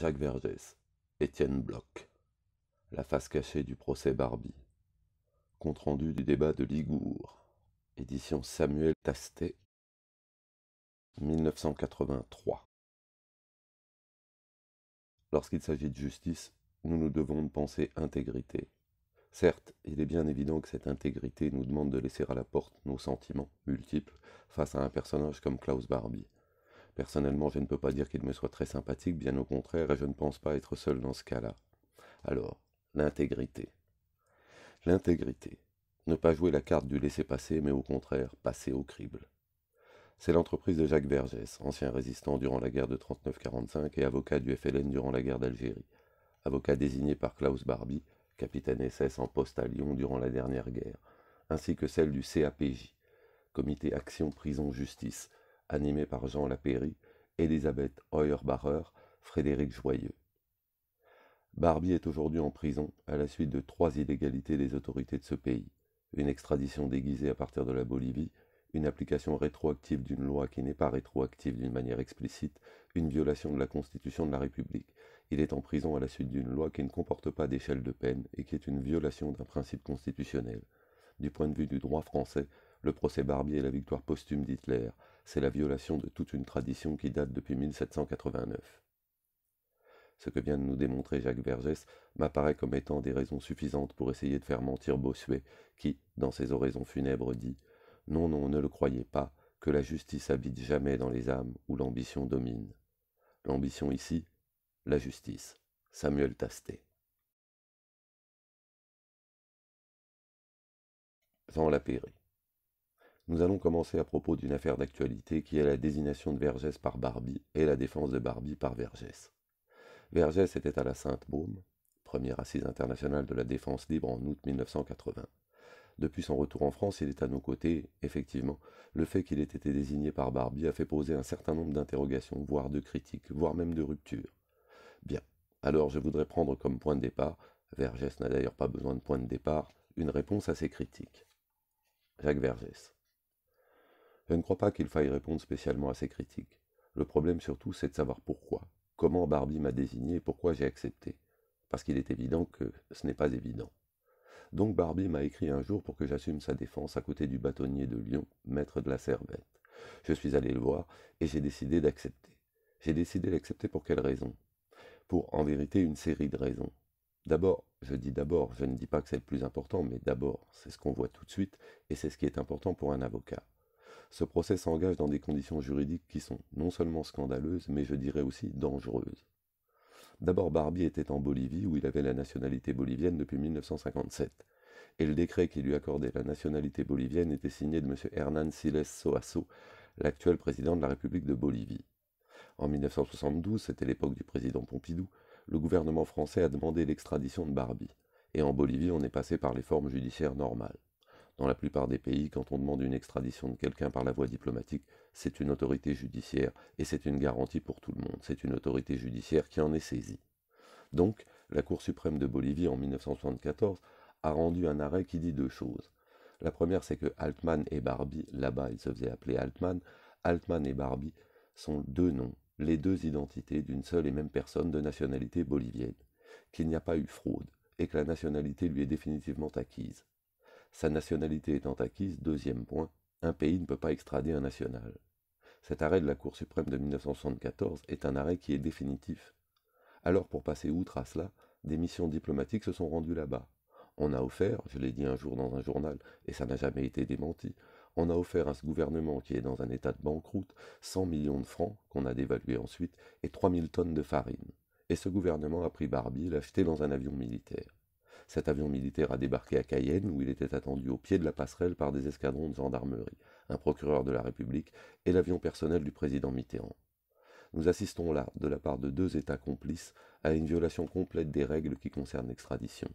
Jacques Vergès, Étienne Bloch. La face cachée du procès Barbie. Compte rendu du débat de Ligour. Édition Samuel Tastet. 1983. Lorsqu'il s'agit de justice, nous nous devons de penser intégrité. Certes, il est bien évident que cette intégrité nous demande de laisser à la porte nos sentiments multiples face à un personnage comme Klaus Barbie Personnellement, je ne peux pas dire qu'il me soit très sympathique, bien au contraire, et je ne pense pas être seul dans ce cas-là. Alors, l'intégrité. L'intégrité. Ne pas jouer la carte du laisser-passer, mais au contraire, passer au crible. C'est l'entreprise de Jacques Vergès, ancien résistant durant la guerre de 39-45 et avocat du FLN durant la guerre d'Algérie. Avocat désigné par Klaus Barbie, capitaine SS en poste à Lyon durant la dernière guerre, ainsi que celle du CAPJ, Comité Action Prison Justice, animé par Jean Lapéry, Elisabeth heuer Frédéric Joyeux. Barbie est aujourd'hui en prison à la suite de trois illégalités des autorités de ce pays. Une extradition déguisée à partir de la Bolivie, une application rétroactive d'une loi qui n'est pas rétroactive d'une manière explicite, une violation de la Constitution de la République. Il est en prison à la suite d'une loi qui ne comporte pas d'échelle de peine et qui est une violation d'un principe constitutionnel. Du point de vue du droit français, le procès Barbie est la victoire posthume d'Hitler, c'est la violation de toute une tradition qui date depuis 1789. Ce que vient de nous démontrer Jacques Vergès m'apparaît comme étant des raisons suffisantes pour essayer de faire mentir Bossuet, qui, dans ses oraisons funèbres, dit Non, non, ne le croyez pas, que la justice habite jamais dans les âmes où l'ambition domine. L'ambition ici, la justice. Samuel Tasté. Jean Lapéry. Nous allons commencer à propos d'une affaire d'actualité qui est la désignation de Vergès par Barbie et la défense de Barbie par Vergès. Vergès était à la Sainte-Baume, première assise internationale de la défense libre en août 1980. Depuis son retour en France, il est à nos côtés. Effectivement, le fait qu'il ait été désigné par Barbie a fait poser un certain nombre d'interrogations, voire de critiques, voire même de ruptures. Bien, alors je voudrais prendre comme point de départ, Vergès n'a d'ailleurs pas besoin de point de départ, une réponse à ces critiques. Jacques Vergès. Je ne crois pas qu'il faille répondre spécialement à ces critiques. Le problème surtout, c'est de savoir pourquoi, comment Barbie m'a désigné et pourquoi j'ai accepté. Parce qu'il est évident que ce n'est pas évident. Donc Barbie m'a écrit un jour pour que j'assume sa défense à côté du bâtonnier de Lyon, maître de la servette. Je suis allé le voir et j'ai décidé d'accepter. J'ai décidé d'accepter pour quelles raisons Pour en vérité une série de raisons. D'abord, je dis d'abord, je ne dis pas que c'est le plus important, mais d'abord, c'est ce qu'on voit tout de suite et c'est ce qui est important pour un avocat. Ce procès s'engage dans des conditions juridiques qui sont non seulement scandaleuses, mais je dirais aussi dangereuses. D'abord, Barbie était en Bolivie, où il avait la nationalité bolivienne depuis 1957, et le décret qui lui accordait la nationalité bolivienne était signé de M. Hernán Siles Soasso, l'actuel président de la République de Bolivie. En 1972, c'était l'époque du président Pompidou, le gouvernement français a demandé l'extradition de Barbie, et en Bolivie on est passé par les formes judiciaires normales. Dans la plupart des pays, quand on demande une extradition de quelqu'un par la voie diplomatique, c'est une autorité judiciaire, et c'est une garantie pour tout le monde. C'est une autorité judiciaire qui en est saisie. Donc, la Cour suprême de Bolivie, en 1974, a rendu un arrêt qui dit deux choses. La première, c'est que Altman et Barbie, là-bas, ils se faisaient appeler Altman, Altman et Barbie sont deux noms, les deux identités d'une seule et même personne de nationalité bolivienne, qu'il n'y a pas eu fraude et que la nationalité lui est définitivement acquise. Sa nationalité étant acquise, deuxième point, un pays ne peut pas extrader un national. Cet arrêt de la Cour suprême de 1974 est un arrêt qui est définitif. Alors pour passer outre à cela, des missions diplomatiques se sont rendues là-bas. On a offert, je l'ai dit un jour dans un journal, et ça n'a jamais été démenti, on a offert à ce gouvernement qui est dans un état de banqueroute 100 millions de francs, qu'on a dévalué ensuite, et 3000 tonnes de farine. Et ce gouvernement a pris Barbie et l'a dans un avion militaire. Cet avion militaire a débarqué à Cayenne où il était attendu au pied de la passerelle par des escadrons de gendarmerie, un procureur de la République et l'avion personnel du président Mitterrand. Nous assistons là, de la part de deux États complices, à une violation complète des règles qui concernent l'extradition.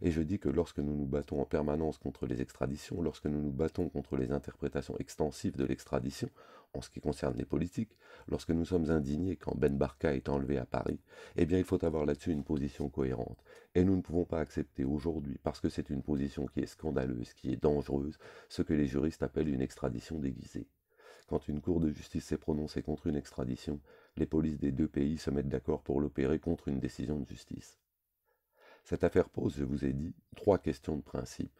Et je dis que lorsque nous nous battons en permanence contre les extraditions, lorsque nous nous battons contre les interprétations extensives de l'extradition, en ce qui concerne les politiques, lorsque nous sommes indignés quand Ben Barka est enlevé à Paris, eh bien il faut avoir là-dessus une position cohérente. Et nous ne pouvons pas accepter aujourd'hui, parce que c'est une position qui est scandaleuse, qui est dangereuse, ce que les juristes appellent une extradition déguisée. Quand une cour de justice s'est prononcée contre une extradition, les polices des deux pays se mettent d'accord pour l'opérer contre une décision de justice. Cette affaire pose, je vous ai dit, trois questions de principe.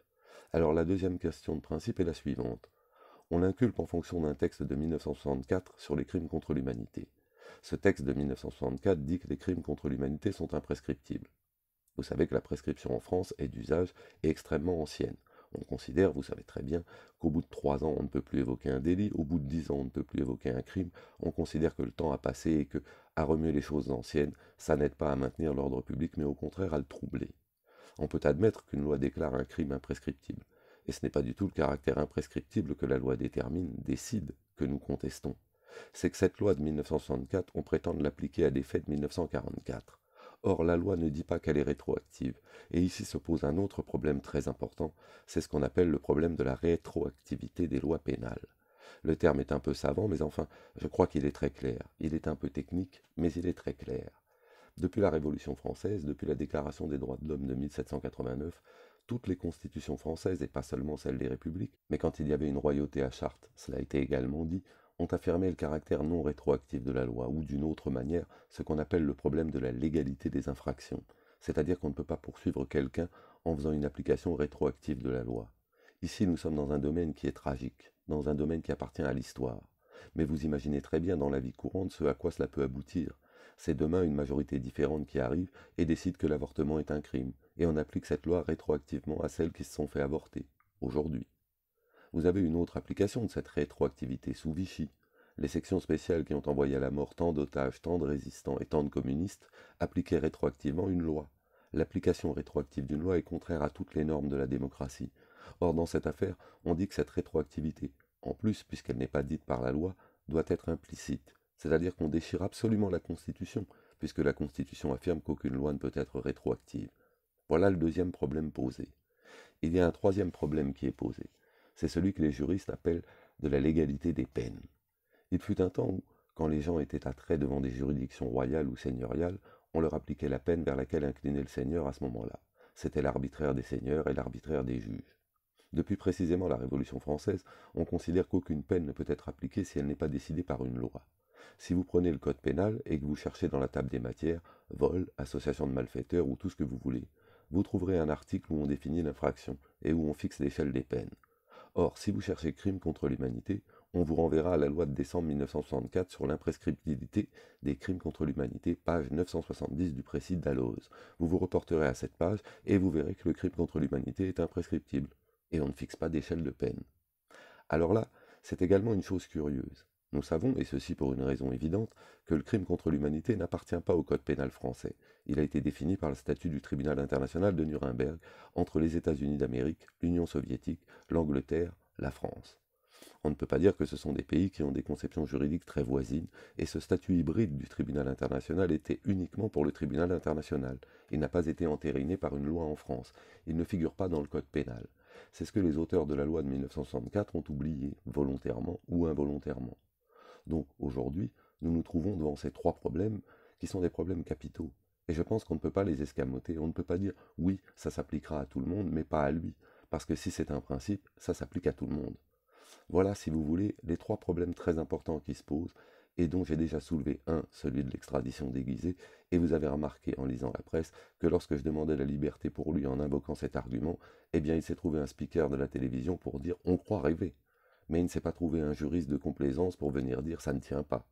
Alors la deuxième question de principe est la suivante. On l'inculpe en fonction d'un texte de 1964 sur les crimes contre l'humanité. Ce texte de 1964 dit que les crimes contre l'humanité sont imprescriptibles. Vous savez que la prescription en France est d'usage et extrêmement ancienne. On considère, vous savez très bien, qu'au bout de trois ans, on ne peut plus évoquer un délit, au bout de dix ans, on ne peut plus évoquer un crime, on considère que le temps a passé et que, à remuer les choses anciennes, ça n'aide pas à maintenir l'ordre public, mais au contraire à le troubler. On peut admettre qu'une loi déclare un crime imprescriptible, et ce n'est pas du tout le caractère imprescriptible que la loi détermine, décide, que nous contestons. C'est que cette loi de 1964, on prétend l'appliquer à des faits de 1944. Or, la loi ne dit pas qu'elle est rétroactive. Et ici se pose un autre problème très important, c'est ce qu'on appelle le problème de la rétroactivité des lois pénales. Le terme est un peu savant, mais enfin, je crois qu'il est très clair. Il est un peu technique, mais il est très clair. Depuis la Révolution française, depuis la Déclaration des droits de l'homme de 1789, toutes les constitutions françaises, et pas seulement celles des républiques, mais quand il y avait une royauté à charte, cela a été également dit, ont affirmé le caractère non rétroactif de la loi, ou d'une autre manière ce qu'on appelle le problème de la légalité des infractions, c'est-à-dire qu'on ne peut pas poursuivre quelqu'un en faisant une application rétroactive de la loi. Ici, nous sommes dans un domaine qui est tragique, dans un domaine qui appartient à l'histoire. Mais vous imaginez très bien dans la vie courante ce à quoi cela peut aboutir. C'est demain une majorité différente qui arrive et décide que l'avortement est un crime, et on applique cette loi rétroactivement à celles qui se sont fait avorter, aujourd'hui. Vous avez une autre application de cette rétroactivité sous Vichy. Les sections spéciales qui ont envoyé à la mort tant d'otages, tant de résistants et tant de communistes appliquaient rétroactivement une loi. L'application rétroactive d'une loi est contraire à toutes les normes de la démocratie. Or, dans cette affaire, on dit que cette rétroactivité, en plus puisqu'elle n'est pas dite par la loi, doit être implicite, c'est-à-dire qu'on déchire absolument la Constitution, puisque la Constitution affirme qu'aucune loi ne peut être rétroactive. Voilà le deuxième problème posé. Il y a un troisième problème qui est posé. C'est celui que les juristes appellent de la légalité des peines. Il fut un temps où, quand les gens étaient attraits devant des juridictions royales ou seigneuriales, on leur appliquait la peine vers laquelle inclinait le seigneur à ce moment-là. C'était l'arbitraire des seigneurs et l'arbitraire des juges. Depuis précisément la Révolution française, on considère qu'aucune peine ne peut être appliquée si elle n'est pas décidée par une loi. Si vous prenez le code pénal et que vous cherchez dans la table des matières vol, association de malfaiteurs ou tout ce que vous voulez, vous trouverez un article où on définit l'infraction et où on fixe l'échelle des peines. Or, si vous cherchez crime contre l'humanité, on vous renverra à la loi de décembre 1964 sur l'imprescriptibilité des crimes contre l'humanité, page 970 du précis d'Alloz. Vous vous reporterez à cette page et vous verrez que le crime contre l'humanité est imprescriptible, et on ne fixe pas d'échelle de peine. Alors là, c'est également une chose curieuse. Nous savons, et ceci pour une raison évidente, que le crime contre l'humanité n'appartient pas au Code pénal français. Il a été défini par le statut du Tribunal international de Nuremberg entre les États-Unis d'Amérique, l'Union soviétique, l'Angleterre, la France. On ne peut pas dire que ce sont des pays qui ont des conceptions juridiques très voisines, et ce statut hybride du tribunal international était uniquement pour le tribunal international. Il n'a pas été entériné par une loi en France. Il ne figure pas dans le code pénal. C'est ce que les auteurs de la loi de 1964 ont oublié, volontairement ou involontairement. Donc aujourd'hui, nous nous trouvons devant ces trois problèmes qui sont des problèmes capitaux. Et je pense qu'on ne peut pas les escamoter, on ne peut pas dire oui, ça s'appliquera à tout le monde, mais pas à lui, parce que si c'est un principe, ça s'applique à tout le monde. Voilà, si vous voulez, les trois problèmes très importants qui se posent et dont j'ai déjà soulevé un, celui de l'extradition déguisée, et vous avez remarqué en lisant la presse que lorsque je demandais la liberté pour lui en invoquant cet argument, eh bien il s'est trouvé un speaker de la télévision pour dire on croit rêver mais il ne s'est pas trouvé un juriste de complaisance pour venir dire ça ne tient pas.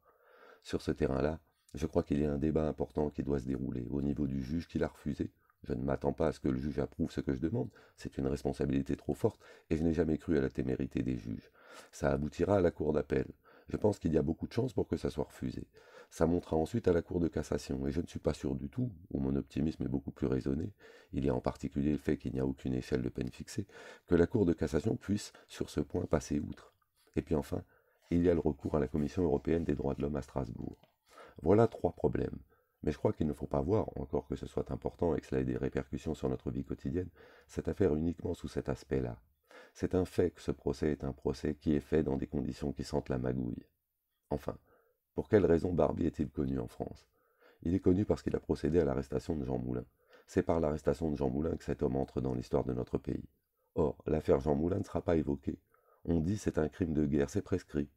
Sur ce terrain-là, je crois qu'il y a un débat important qui doit se dérouler au niveau du juge qui l'a refusé. Je ne m'attends pas à ce que le juge approuve ce que je demande, c'est une responsabilité trop forte, et je n'ai jamais cru à la témérité des juges. Ça aboutira à la cour d'appel je pense qu'il y a beaucoup de chances pour que ça soit refusé. Ça montera ensuite à la Cour de cassation, et je ne suis pas sûr du tout, où mon optimisme est beaucoup plus raisonné, il y a en particulier le fait qu'il n'y a aucune échelle de peine fixée, que la Cour de cassation puisse, sur ce point, passer outre. Et puis enfin, il y a le recours à la Commission européenne des droits de l'homme à Strasbourg. Voilà trois problèmes. Mais je crois qu'il ne faut pas voir, encore que ce soit important et que cela ait des répercussions sur notre vie quotidienne, cette affaire uniquement sous cet aspect-là. C'est un fait que ce procès est un procès qui est fait dans des conditions qui sentent la magouille. Enfin, pour quelle raison Barbie est-il connu en France Il est connu parce qu'il a procédé à l'arrestation de Jean Moulin. C'est par l'arrestation de Jean Moulin que cet homme entre dans l'histoire de notre pays. Or, l'affaire Jean Moulin ne sera pas évoquée. On dit c'est un crime de guerre, c'est prescrit.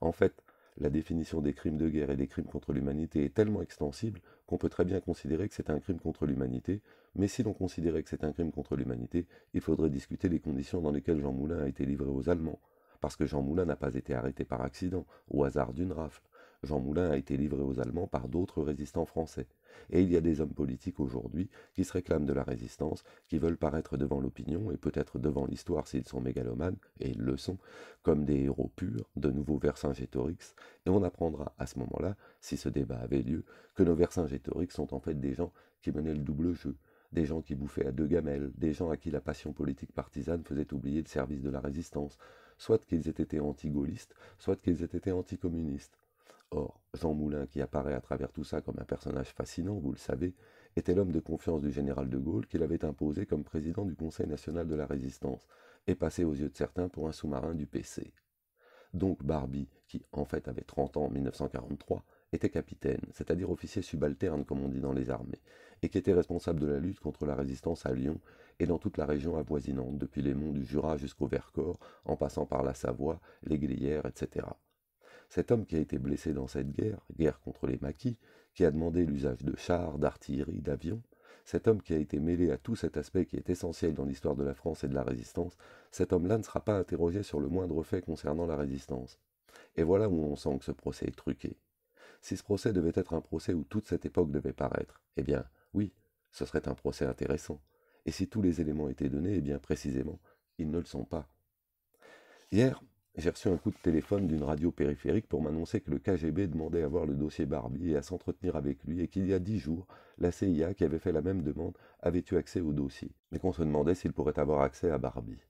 En fait, la définition des crimes de guerre et des crimes contre l'humanité est tellement extensible qu'on peut très bien considérer que c'est un crime contre l'humanité mais si l'on considérait que c'est un crime contre l'humanité, il faudrait discuter des conditions dans lesquelles Jean Moulin a été livré aux Allemands. Parce que Jean Moulin n'a pas été arrêté par accident, au hasard d'une rafle. Jean Moulin a été livré aux Allemands par d'autres résistants français. Et il y a des hommes politiques aujourd'hui qui se réclament de la résistance, qui veulent paraître devant l'opinion et peut-être devant l'histoire s'ils sont mégalomanes, et ils le sont, comme des héros purs, de nouveaux hétoriques. et on apprendra à ce moment-là, si ce débat avait lieu, que nos hétoriques sont en fait des gens qui menaient le double jeu, des gens qui bouffaient à deux gamelles, des gens à qui la passion politique partisane faisait oublier le service de la résistance, soit qu'ils aient été anti-gaullistes, soit qu'ils aient été anticommunistes. Or, Jean Moulin, qui apparaît à travers tout ça comme un personnage fascinant, vous le savez, était l'homme de confiance du général de Gaulle qu'il avait imposé comme président du Conseil national de la résistance, et passé aux yeux de certains pour un sous-marin du PC. Donc Barbie, qui en fait avait 30 ans en 1943, était capitaine, c'est-à-dire officier subalterne comme on dit dans les armées, et qui était responsable de la lutte contre la résistance à Lyon et dans toute la région avoisinante, depuis les monts du Jura jusqu'au Vercors, en passant par la Savoie, les etc. Cet homme qui a été blessé dans cette guerre, guerre contre les maquis, qui a demandé l'usage de chars, d'artillerie, d'avions, cet homme qui a été mêlé à tout cet aspect qui est essentiel dans l'histoire de la France et de la résistance, cet homme-là ne sera pas interrogé sur le moindre fait concernant la résistance. Et voilà où on sent que ce procès est truqué. Si ce procès devait être un procès où toute cette époque devait paraître, eh bien, oui, ce serait un procès intéressant. Et si tous les éléments étaient donnés, eh bien précisément, ils ne le sont pas. Hier, j'ai reçu un coup de téléphone d'une radio périphérique pour m'annoncer que le KGB demandait à voir le dossier Barbie et à s'entretenir avec lui et qu'il y a dix jours, la CIA qui avait fait la même demande avait eu accès au dossier, mais qu'on se demandait s'il pourrait avoir accès à Barbie.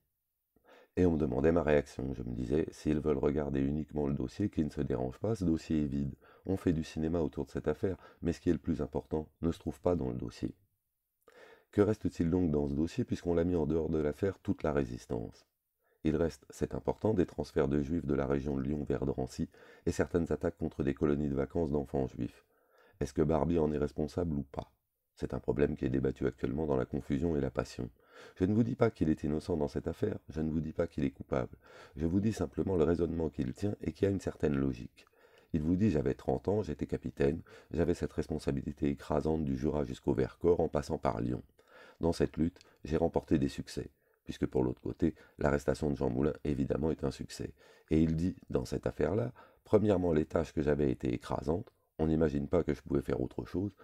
Et on me demandait ma réaction. Je me disais, s'ils veulent regarder uniquement le dossier, qu'ils ne se dérangent pas, ce dossier est vide on fait du cinéma autour de cette affaire, mais ce qui est le plus important ne se trouve pas dans le dossier. Que reste-t-il donc dans ce dossier puisqu'on l'a mis en dehors de l'affaire toute la résistance Il reste, c'est important, des transferts de juifs de la région de Lyon vers Drancy et certaines attaques contre des colonies de vacances d'enfants juifs. Est-ce que Barbie en est responsable ou pas C'est un problème qui est débattu actuellement dans la confusion et la passion. Je ne vous dis pas qu'il est innocent dans cette affaire, je ne vous dis pas qu'il est coupable. Je vous dis simplement le raisonnement qu'il tient et qui a une certaine logique. Il vous dit j'avais 30 ans, j'étais capitaine, j'avais cette responsabilité écrasante du Jura jusqu'au Vercors en passant par Lyon. Dans cette lutte, j'ai remporté des succès, puisque pour l'autre côté, l'arrestation de Jean Moulin évidemment est un succès. Et il dit dans cette affaire-là, premièrement les tâches que j'avais étaient écrasantes, on n'imagine pas que je pouvais faire autre chose,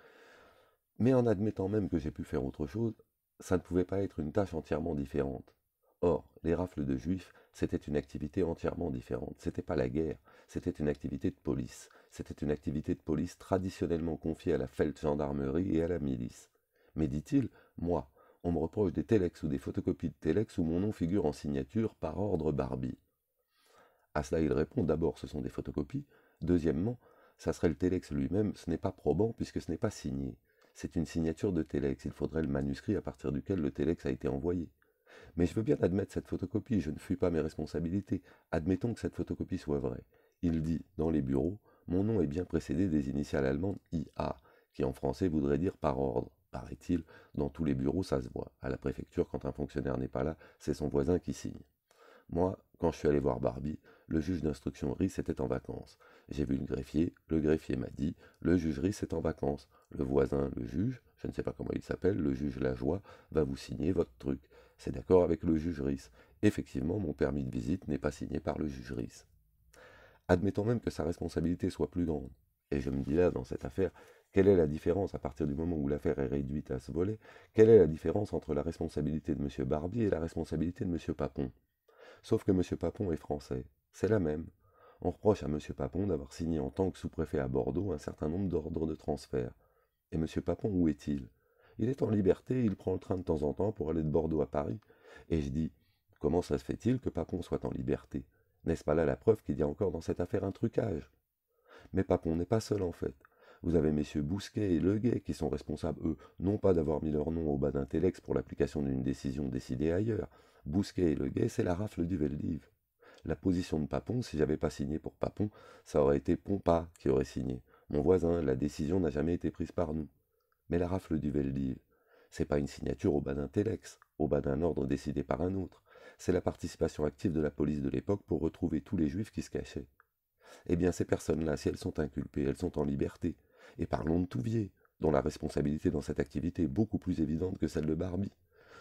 mais en admettant même que j'ai pu faire autre chose, ça ne pouvait pas être une tâche entièrement différente. Or, les rafles de juifs c'était une activité entièrement différente. C'était pas la guerre. C'était une activité de police. C'était une activité de police traditionnellement confiée à la Gendarmerie et à la milice. Mais dit-il, moi, on me reproche des téléx ou des photocopies de téléx où mon nom figure en signature par ordre Barbie. À cela, il répond d'abord, ce sont des photocopies. Deuxièmement, ça serait le téléx lui-même, ce n'est pas probant puisque ce n'est pas signé. C'est une signature de téléx il faudrait le manuscrit à partir duquel le téléx a été envoyé. Mais je veux bien admettre cette photocopie, je ne fuis pas mes responsabilités. Admettons que cette photocopie soit vraie. Il dit, dans les bureaux, mon nom est bien précédé des initiales allemandes IA, qui en français voudrait dire par ordre. Paraît-il, dans tous les bureaux, ça se voit. À la préfecture, quand un fonctionnaire n'est pas là, c'est son voisin qui signe. Moi, quand je suis allé voir Barbie, le juge d'instruction RIS était en vacances. J'ai vu le greffier, le greffier m'a dit Le juge RIS est en vacances. Le voisin, le juge, je ne sais pas comment il s'appelle, le juge Lajoie, va vous signer votre truc. C'est d'accord avec le juge RIS. Effectivement, mon permis de visite n'est pas signé par le juge RIS. Admettons même que sa responsabilité soit plus grande. Et je me dis là, dans cette affaire, quelle est la différence, à partir du moment où l'affaire est réduite à ce volet, quelle est la différence entre la responsabilité de M. Barbie et la responsabilité de M. Papon Sauf que M. Papon est français. C'est la même. On reproche à M. Papon d'avoir signé en tant que sous-préfet à Bordeaux un certain nombre d'ordres de transfert. Et M. Papon, où est-il il est en liberté, il prend le train de temps en temps pour aller de Bordeaux à Paris. Et je dis, comment ça se fait-il que Papon soit en liberté N'est-ce pas là la preuve qu'il y a encore dans cette affaire un trucage Mais Papon n'est pas seul en fait. Vous avez messieurs Bousquet et Leguet qui sont responsables, eux, non pas d'avoir mis leur nom au bas d'un pour l'application d'une décision décidée ailleurs. Bousquet et Leguet, c'est la rafle du Veldiv. La position de Papon, si j'avais pas signé pour Papon, ça aurait été Pompa qui aurait signé. Mon voisin, la décision n'a jamais été prise par nous. Mais la rafle du Veldiv, c'est pas une signature au bas d'un télex, au bas d'un ordre décidé par un autre. C'est la participation active de la police de l'époque pour retrouver tous les juifs qui se cachaient. Eh bien, ces personnes-là, si elles sont inculpées, elles sont en liberté. Et parlons de Touvier, dont la responsabilité dans cette activité est beaucoup plus évidente que celle de Barbie.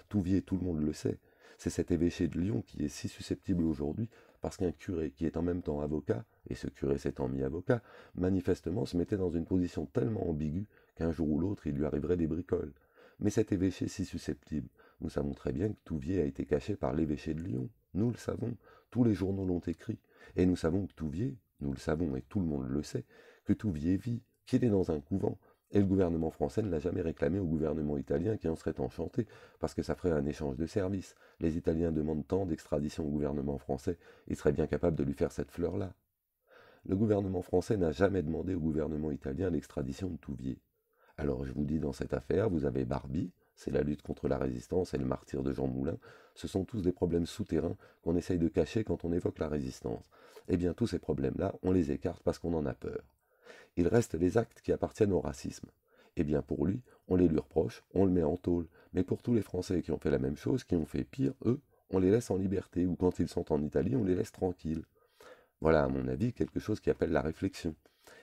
Touvier, tout le monde le sait, c'est cet évêché de Lyon qui est si susceptible aujourd'hui parce qu'un curé qui est en même temps avocat, et ce curé s'étant mis avocat, manifestement se mettait dans une position tellement ambiguë qu'un jour ou l'autre il lui arriverait des bricoles. Mais cet évêché si susceptible, nous savons très bien que Touvier a été caché par l'évêché de Lyon. Nous le savons, tous les journaux l'ont écrit. Et nous savons que Touvier, nous le savons et tout le monde le sait, que Touvier vit, qu'il est dans un couvent, et le gouvernement français ne l'a jamais réclamé au gouvernement italien qui en serait enchanté, parce que ça ferait un échange de services. Les Italiens demandent tant d'extradition au gouvernement français, ils seraient bien capables de lui faire cette fleur-là. Le gouvernement français n'a jamais demandé au gouvernement italien l'extradition de Touvier. Alors je vous dis, dans cette affaire, vous avez Barbie, c'est la lutte contre la résistance et le martyr de Jean Moulin, ce sont tous des problèmes souterrains qu'on essaye de cacher quand on évoque la résistance. Eh bien, tous ces problèmes-là, on les écarte parce qu'on en a peur. Il reste les actes qui appartiennent au racisme. Eh bien, pour lui, on les lui reproche, on le met en tôle. Mais pour tous les Français qui ont fait la même chose, qui ont fait pire, eux, on les laisse en liberté, ou quand ils sont en Italie, on les laisse tranquilles. Voilà, à mon avis, quelque chose qui appelle la réflexion.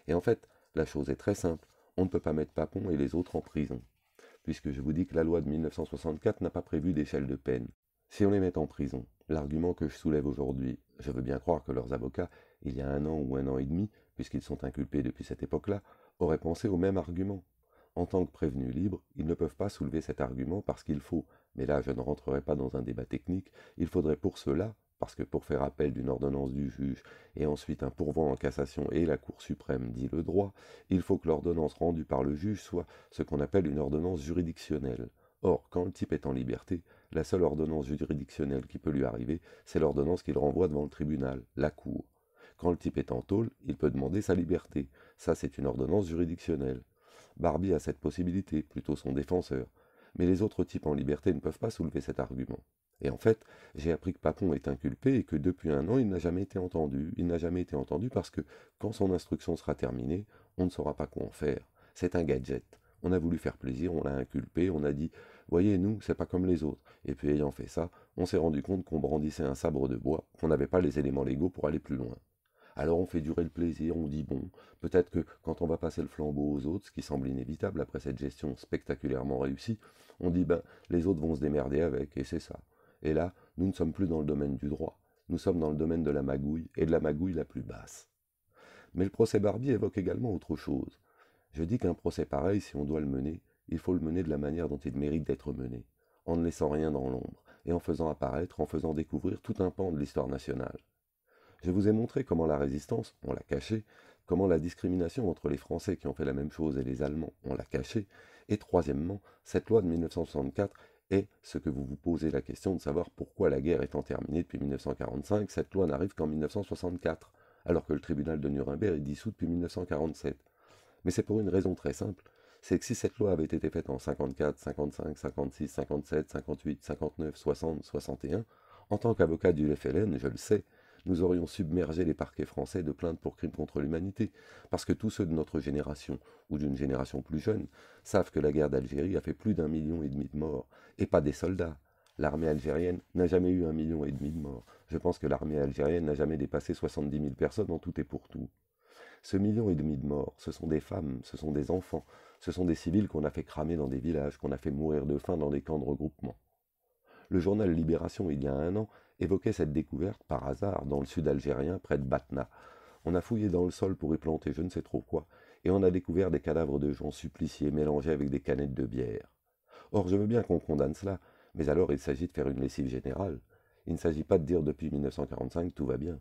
Et en fait, la chose est très simple on ne peut pas mettre Papon et les autres en prison, puisque je vous dis que la loi de 1964 n'a pas prévu d'échelle de peine. Si on les met en prison, l'argument que je soulève aujourd'hui, je veux bien croire que leurs avocats, il y a un an ou un an et demi, puisqu'ils sont inculpés depuis cette époque-là, auraient pensé au même argument. En tant que prévenus libres, ils ne peuvent pas soulever cet argument parce qu'il faut, mais là je ne rentrerai pas dans un débat technique, il faudrait pour cela parce que pour faire appel d'une ordonnance du juge et ensuite un pourvoi en cassation et la Cour suprême dit le droit, il faut que l'ordonnance rendue par le juge soit ce qu'on appelle une ordonnance juridictionnelle. Or, quand le type est en liberté, la seule ordonnance juridictionnelle qui peut lui arriver, c'est l'ordonnance qu'il renvoie devant le tribunal, la Cour. Quand le type est en tôle, il peut demander sa liberté. Ça, c'est une ordonnance juridictionnelle. Barbie a cette possibilité, plutôt son défenseur. Mais les autres types en liberté ne peuvent pas soulever cet argument. Et en fait, j'ai appris que Papon est inculpé et que depuis un an, il n'a jamais été entendu. Il n'a jamais été entendu parce que quand son instruction sera terminée, on ne saura pas quoi en faire. C'est un gadget. On a voulu faire plaisir, on l'a inculpé, on a dit Voyez, nous, c'est pas comme les autres. Et puis, ayant fait ça, on s'est rendu compte qu'on brandissait un sabre de bois, qu'on n'avait pas les éléments légaux pour aller plus loin. Alors on fait durer le plaisir, on dit bon, peut-être que quand on va passer le flambeau aux autres, ce qui semble inévitable après cette gestion spectaculairement réussie, on dit ben les autres vont se démerder avec, et c'est ça. Et là, nous ne sommes plus dans le domaine du droit, nous sommes dans le domaine de la magouille, et de la magouille la plus basse. Mais le procès Barbie évoque également autre chose. Je dis qu'un procès pareil, si on doit le mener, il faut le mener de la manière dont il mérite d'être mené, en ne laissant rien dans l'ombre, et en faisant apparaître, en faisant découvrir tout un pan de l'histoire nationale. Je vous ai montré comment la résistance, on l'a cachée, comment la discrimination entre les Français qui ont fait la même chose et les Allemands, on l'a cachée, et troisièmement, cette loi de 1964 et, ce que vous vous posez la question de savoir pourquoi la guerre étant terminée depuis 1945, cette loi n'arrive qu'en 1964, alors que le tribunal de Nuremberg est dissous depuis 1947. Mais c'est pour une raison très simple, c'est que si cette loi avait été faite en 54, 55, 56, 57, 58, 59, 60, 61, en tant qu'avocat du FLN, je le sais, nous aurions submergé les parquets français de plaintes pour crimes contre l'humanité, parce que tous ceux de notre génération, ou d'une génération plus jeune, savent que la guerre d'Algérie a fait plus d'un million et demi de morts, et pas des soldats. L'armée algérienne n'a jamais eu un million et demi de morts. Je pense que l'armée algérienne n'a jamais dépassé 70 000 personnes en tout et pour tout. Ce million et demi de morts, ce sont des femmes, ce sont des enfants, ce sont des civils qu'on a fait cramer dans des villages, qu'on a fait mourir de faim dans des camps de regroupement. Le journal Libération, il y a un an, évoquait cette découverte par hasard dans le sud algérien, près de Batna. On a fouillé dans le sol pour y planter je ne sais trop quoi, et on a découvert des cadavres de gens suppliciés mélangés avec des canettes de bière. Or, je veux bien qu'on condamne cela, mais alors il s'agit de faire une lessive générale. Il ne s'agit pas de dire depuis 1945 tout va bien.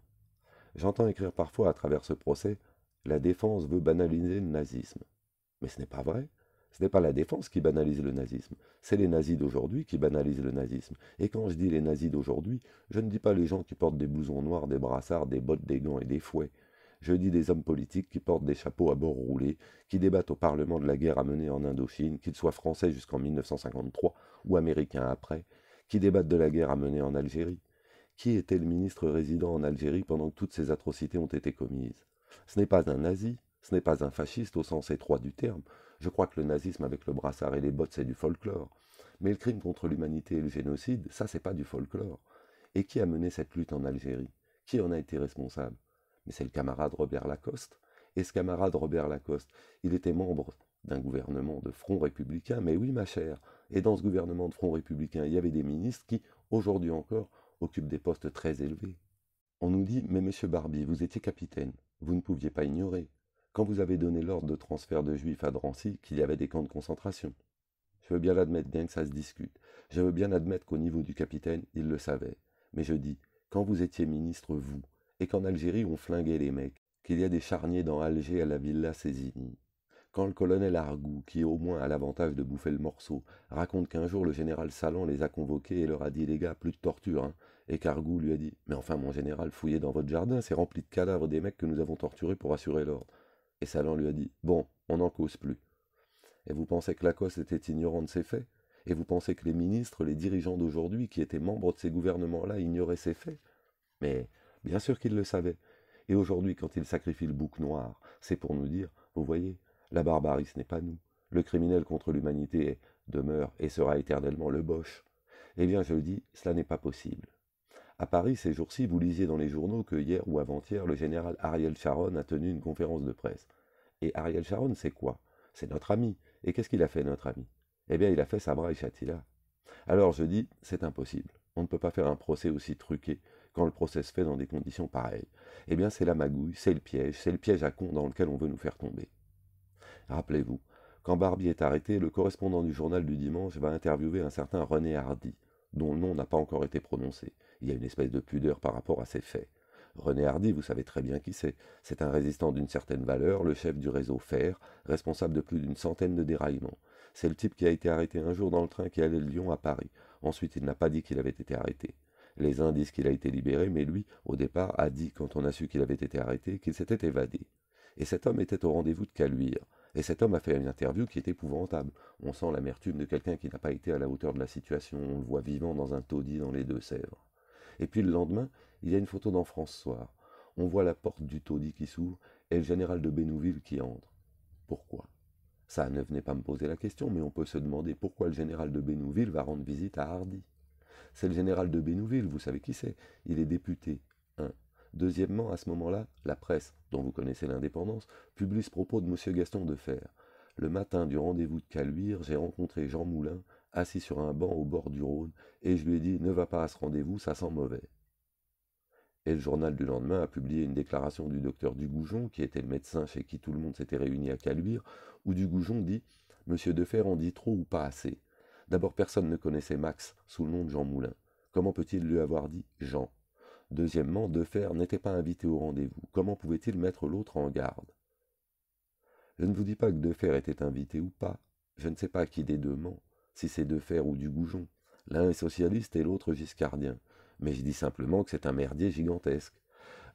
J'entends écrire parfois à travers ce procès La défense veut banaliser le nazisme. Mais ce n'est pas vrai. Ce n'est pas la défense qui banalise le nazisme, c'est les nazis d'aujourd'hui qui banalisent le nazisme. Et quand je dis les nazis d'aujourd'hui, je ne dis pas les gens qui portent des blousons noirs, des brassards, des bottes, des gants et des fouets. Je dis des hommes politiques qui portent des chapeaux à bord roulés, qui débattent au Parlement de la guerre à mener en Indochine, qu'ils soient français jusqu'en 1953 ou américains après, qui débattent de la guerre à mener en Algérie. Qui était le ministre résident en Algérie pendant que toutes ces atrocités ont été commises Ce n'est pas un nazi, ce n'est pas un fasciste au sens étroit du terme, je crois que le nazisme avec le brassard et les bottes, c'est du folklore. Mais le crime contre l'humanité et le génocide, ça, c'est pas du folklore. Et qui a mené cette lutte en Algérie Qui en a été responsable Mais c'est le camarade Robert Lacoste. Et ce camarade Robert Lacoste, il était membre d'un gouvernement de front républicain, mais oui, ma chère. Et dans ce gouvernement de front républicain, il y avait des ministres qui, aujourd'hui encore, occupent des postes très élevés. On nous dit, mais monsieur Barbie, vous étiez capitaine, vous ne pouviez pas ignorer quand vous avez donné l'ordre de transfert de juifs à Drancy, qu'il y avait des camps de concentration. Je veux bien l'admettre, bien que ça se discute. Je veux bien admettre qu'au niveau du capitaine, il le savait. Mais je dis, quand vous étiez ministre, vous, et qu'en Algérie on flinguait les mecs, qu'il y a des charniers dans Alger à la villa Césigny. Quand le colonel Argou, qui au moins a l'avantage de bouffer le morceau, raconte qu'un jour le général Salon les a convoqués et leur a dit les gars, plus de torture, hein, et qu'Argout lui a dit Mais enfin, mon général, fouillez dans votre jardin, c'est rempli de cadavres des mecs que nous avons torturés pour assurer l'ordre. Et Salan lui a dit Bon, on n'en cause plus. Et vous pensez que Lacoste était ignorant de ces faits Et vous pensez que les ministres, les dirigeants d'aujourd'hui, qui étaient membres de ces gouvernements-là, ignoraient ces faits Mais bien sûr qu'ils le savaient. Et aujourd'hui, quand ils sacrifient le bouc noir, c'est pour nous dire Vous voyez, la barbarie, ce n'est pas nous. Le criminel contre l'humanité demeure et sera éternellement le boche. Eh bien, je le dis, cela n'est pas possible. À Paris, ces jours-ci, vous lisiez dans les journaux que hier ou avant-hier, le général Ariel Sharon a tenu une conférence de presse. Et Ariel Sharon, c'est quoi C'est notre ami. Et qu'est-ce qu'il a fait, notre ami Eh bien, il a fait Sabra et Chatila. Alors je dis, c'est impossible. On ne peut pas faire un procès aussi truqué quand le procès se fait dans des conditions pareilles. Eh bien, c'est la magouille, c'est le piège, c'est le piège à con dans lequel on veut nous faire tomber. Rappelez-vous, quand Barbie est arrêté, le correspondant du journal du dimanche va interviewer un certain René Hardy, dont le nom n'a pas encore été prononcé. Il y a une espèce de pudeur par rapport à ces faits. René Hardy, vous savez très bien qui c'est. C'est un résistant d'une certaine valeur, le chef du réseau Fer, responsable de plus d'une centaine de déraillements. C'est le type qui a été arrêté un jour dans le train qui allait de Lyon à Paris. Ensuite, il n'a pas dit qu'il avait été arrêté. Les uns disent qu'il a été libéré, mais lui, au départ, a dit, quand on a su qu'il avait été arrêté, qu'il s'était évadé. Et cet homme était au rendez-vous de Caluire. Et cet homme a fait une interview qui est épouvantable. On sent l'amertume de quelqu'un qui n'a pas été à la hauteur de la situation, on le voit vivant dans un taudis dans les Deux-Sèvres. Et puis le lendemain, il y a une photo dans soir, On voit la porte du taudis qui s'ouvre et le général de Bénouville qui entre. Pourquoi Ça ne venait pas me poser la question, mais on peut se demander pourquoi le général de Bénouville va rendre visite à Hardy. C'est le général de Bénouville, vous savez qui c'est. Il est député 1 Deuxièmement, à ce moment-là, la presse, dont vous connaissez l'indépendance, publie ce propos de M. Gaston Defer. Le matin du rendez-vous de Caluire, j'ai rencontré Jean Moulin, assis sur un banc au bord du Rhône, et je lui ai dit Ne va pas à ce rendez-vous, ça sent mauvais. Et le journal du lendemain a publié une déclaration du docteur Dugoujon, qui était le médecin chez qui tout le monde s'était réuni à Caluire, où Dugoujon dit Monsieur Defer en dit trop ou pas assez. D'abord, personne ne connaissait Max sous le nom de Jean Moulin. Comment peut-il lui avoir dit Jean Deuxièmement, Defer n'était pas invité au rendez-vous. Comment pouvait-il mettre l'autre en garde Je ne vous dis pas que Defer était invité ou pas. Je ne sais pas qui des deux ment, si c'est Defer ou du Goujon. L'un est socialiste et l'autre giscardien. Mais je dis simplement que c'est un merdier gigantesque.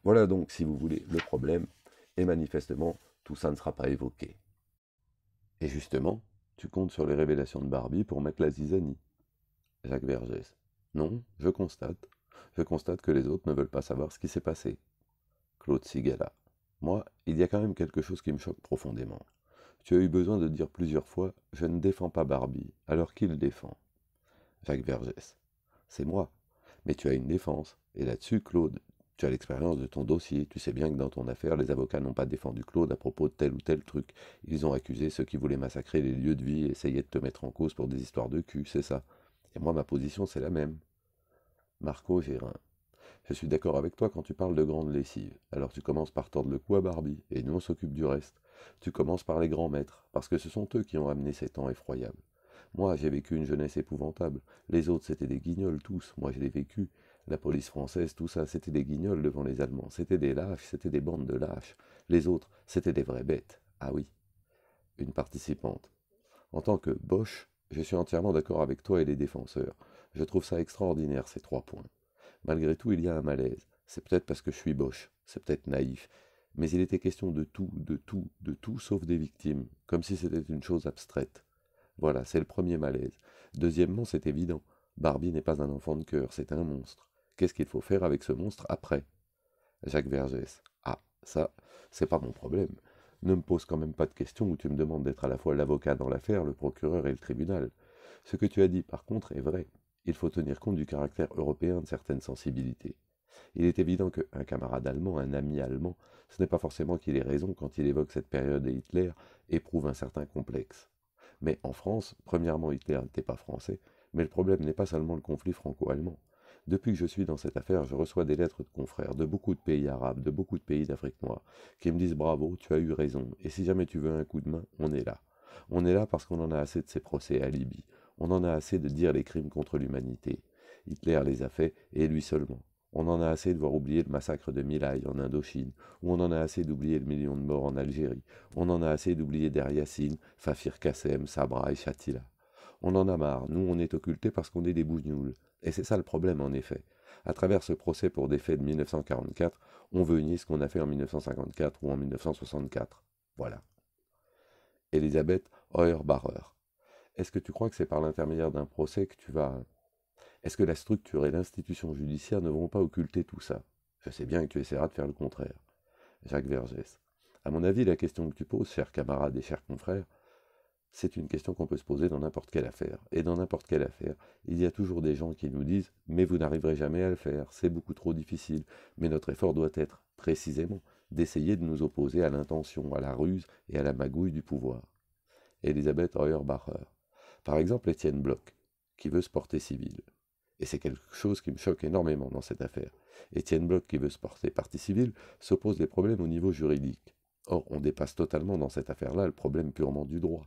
Voilà donc, si vous voulez, le problème. Et manifestement, tout ça ne sera pas évoqué. Et justement, tu comptes sur les révélations de Barbie pour mettre la zizanie. Jacques Vergès. Non, je constate. Je constate que les autres ne veulent pas savoir ce qui s'est passé. Claude Sigala. Moi, il y a quand même quelque chose qui me choque profondément. Tu as eu besoin de dire plusieurs fois Je ne défends pas Barbie, alors qui le défend Jacques Vergès. C'est moi. Mais tu as une défense. Et là-dessus, Claude, tu as l'expérience de ton dossier. Tu sais bien que dans ton affaire, les avocats n'ont pas défendu Claude à propos de tel ou tel truc. Ils ont accusé ceux qui voulaient massacrer les lieux de vie et essayer de te mettre en cause pour des histoires de cul, c'est ça. Et moi, ma position, c'est la même. Marco Gérin. Je suis d'accord avec toi quand tu parles de grandes lessives. Alors tu commences par tordre le cou à Barbie, et nous on s'occupe du reste. Tu commences par les grands maîtres, parce que ce sont eux qui ont amené ces temps effroyables. Moi, j'ai vécu une jeunesse épouvantable. Les autres, c'était des guignols tous. Moi, je l'ai vécu. La police française, tout ça, c'était des guignols devant les Allemands. C'était des lâches, c'était des bandes de lâches. Les autres, c'était des vraies bêtes. Ah oui. Une participante. En tant que Boche, je suis entièrement d'accord avec toi et les défenseurs. Je trouve ça extraordinaire, ces trois points. Malgré tout, il y a un malaise. C'est peut-être parce que je suis boche, c'est peut-être naïf. Mais il était question de tout, de tout, de tout, sauf des victimes, comme si c'était une chose abstraite. Voilà, c'est le premier malaise. Deuxièmement, c'est évident. Barbie n'est pas un enfant de cœur, c'est un monstre. Qu'est-ce qu'il faut faire avec ce monstre après Jacques Vergès. Ah, ça, c'est pas mon problème. Ne me pose quand même pas de questions où tu me demandes d'être à la fois l'avocat dans l'affaire, le procureur et le tribunal. Ce que tu as dit, par contre, est vrai il faut tenir compte du caractère européen de certaines sensibilités. Il est évident qu'un camarade allemand, un ami allemand, ce n'est pas forcément qu'il ait raison quand il évoque cette période et Hitler éprouve un certain complexe. Mais en France, premièrement, Hitler n'était pas français, mais le problème n'est pas seulement le conflit franco-allemand. Depuis que je suis dans cette affaire, je reçois des lettres de confrères de beaucoup de pays arabes, de beaucoup de pays d'Afrique noire, qui me disent bravo, tu as eu raison, et si jamais tu veux un coup de main, on est là. On est là parce qu'on en a assez de ces procès à Libye, on en a assez de dire les crimes contre l'humanité. Hitler les a faits, et lui seulement. On en a assez de voir oublier le massacre de Milaï en Indochine, ou on en a assez d'oublier le million de morts en Algérie, on en a assez d'oublier Yassine, Fafir Kassem, Sabra et Shatila. On en a marre, nous on est occultés parce qu'on est des bougnoules. Et c'est ça le problème en effet. À travers ce procès pour des faits de 1944, on veut nier ce qu'on a fait en 1954 ou en 1964. Voilà. Elisabeth heuer est-ce que tu crois que c'est par l'intermédiaire d'un procès que tu vas... Est-ce que la structure et l'institution judiciaire ne vont pas occulter tout ça Je sais bien que tu essaieras de faire le contraire. Jacques Vergès. À mon avis, la question que tu poses, chers camarades et chers confrères, c'est une question qu'on peut se poser dans n'importe quelle affaire. Et dans n'importe quelle affaire, il y a toujours des gens qui nous disent Mais vous n'arriverez jamais à le faire, c'est beaucoup trop difficile. Mais notre effort doit être, précisément, d'essayer de nous opposer à l'intention, à la ruse et à la magouille du pouvoir. Elisabeth heuer par exemple, Étienne Bloch, qui veut se porter civil. Et c'est quelque chose qui me choque énormément dans cette affaire. Étienne Bloch, qui veut se porter partie civile, s'oppose des problèmes au niveau juridique. Or, on dépasse totalement dans cette affaire-là le problème purement du droit.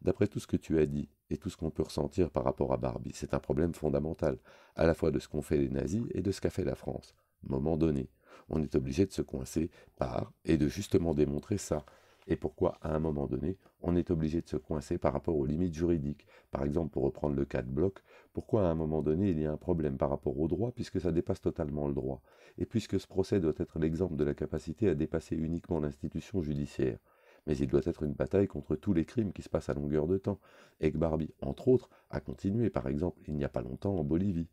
D'après tout ce que tu as dit et tout ce qu'on peut ressentir par rapport à Barbie, c'est un problème fondamental, à la fois de ce qu'ont fait les nazis et de ce qu'a fait la France. Moment donné, on est obligé de se coincer par et de justement démontrer ça et pourquoi, à un moment donné, on est obligé de se coincer par rapport aux limites juridiques. Par exemple, pour reprendre le cas de Bloc, pourquoi à un moment donné il y a un problème par rapport au droit, puisque ça dépasse totalement le droit, et puisque ce procès doit être l'exemple de la capacité à dépasser uniquement l'institution judiciaire. Mais il doit être une bataille contre tous les crimes qui se passent à longueur de temps. Et que Barbie, entre autres, a continué, par exemple, il n'y a pas longtemps en Bolivie.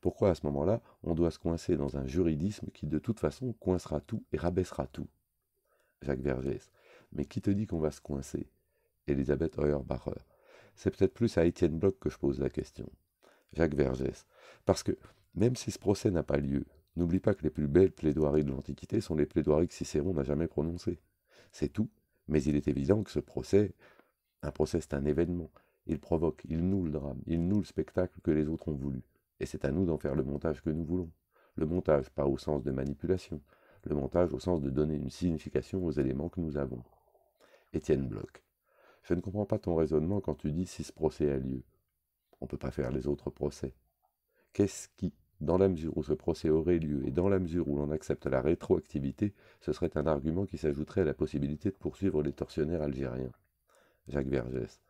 Pourquoi à ce moment-là, on doit se coincer dans un juridisme qui de toute façon coincera tout et rabaissera tout Jacques Vergès. Mais qui te dit qu'on va se coincer Elisabeth Heuerbacher. C'est peut-être plus à Étienne Bloch que je pose la question. Jacques Vergès. Parce que, même si ce procès n'a pas lieu, n'oublie pas que les plus belles plaidoiries de l'Antiquité sont les plaidoiries que Cicéron n'a jamais prononcées. C'est tout, mais il est évident que ce procès, un procès c'est un événement. Il provoque, il noue le drame, il noue le spectacle que les autres ont voulu. Et c'est à nous d'en faire le montage que nous voulons. Le montage, pas au sens de manipulation, le montage au sens de donner une signification aux éléments que nous avons. Étienne Bloch. Je ne comprends pas ton raisonnement quand tu dis si ce procès a lieu. On ne peut pas faire les autres procès. Qu'est-ce qui, dans la mesure où ce procès aurait lieu et dans la mesure où l'on accepte la rétroactivité, ce serait un argument qui s'ajouterait à la possibilité de poursuivre les tortionnaires algériens Jacques Vergès.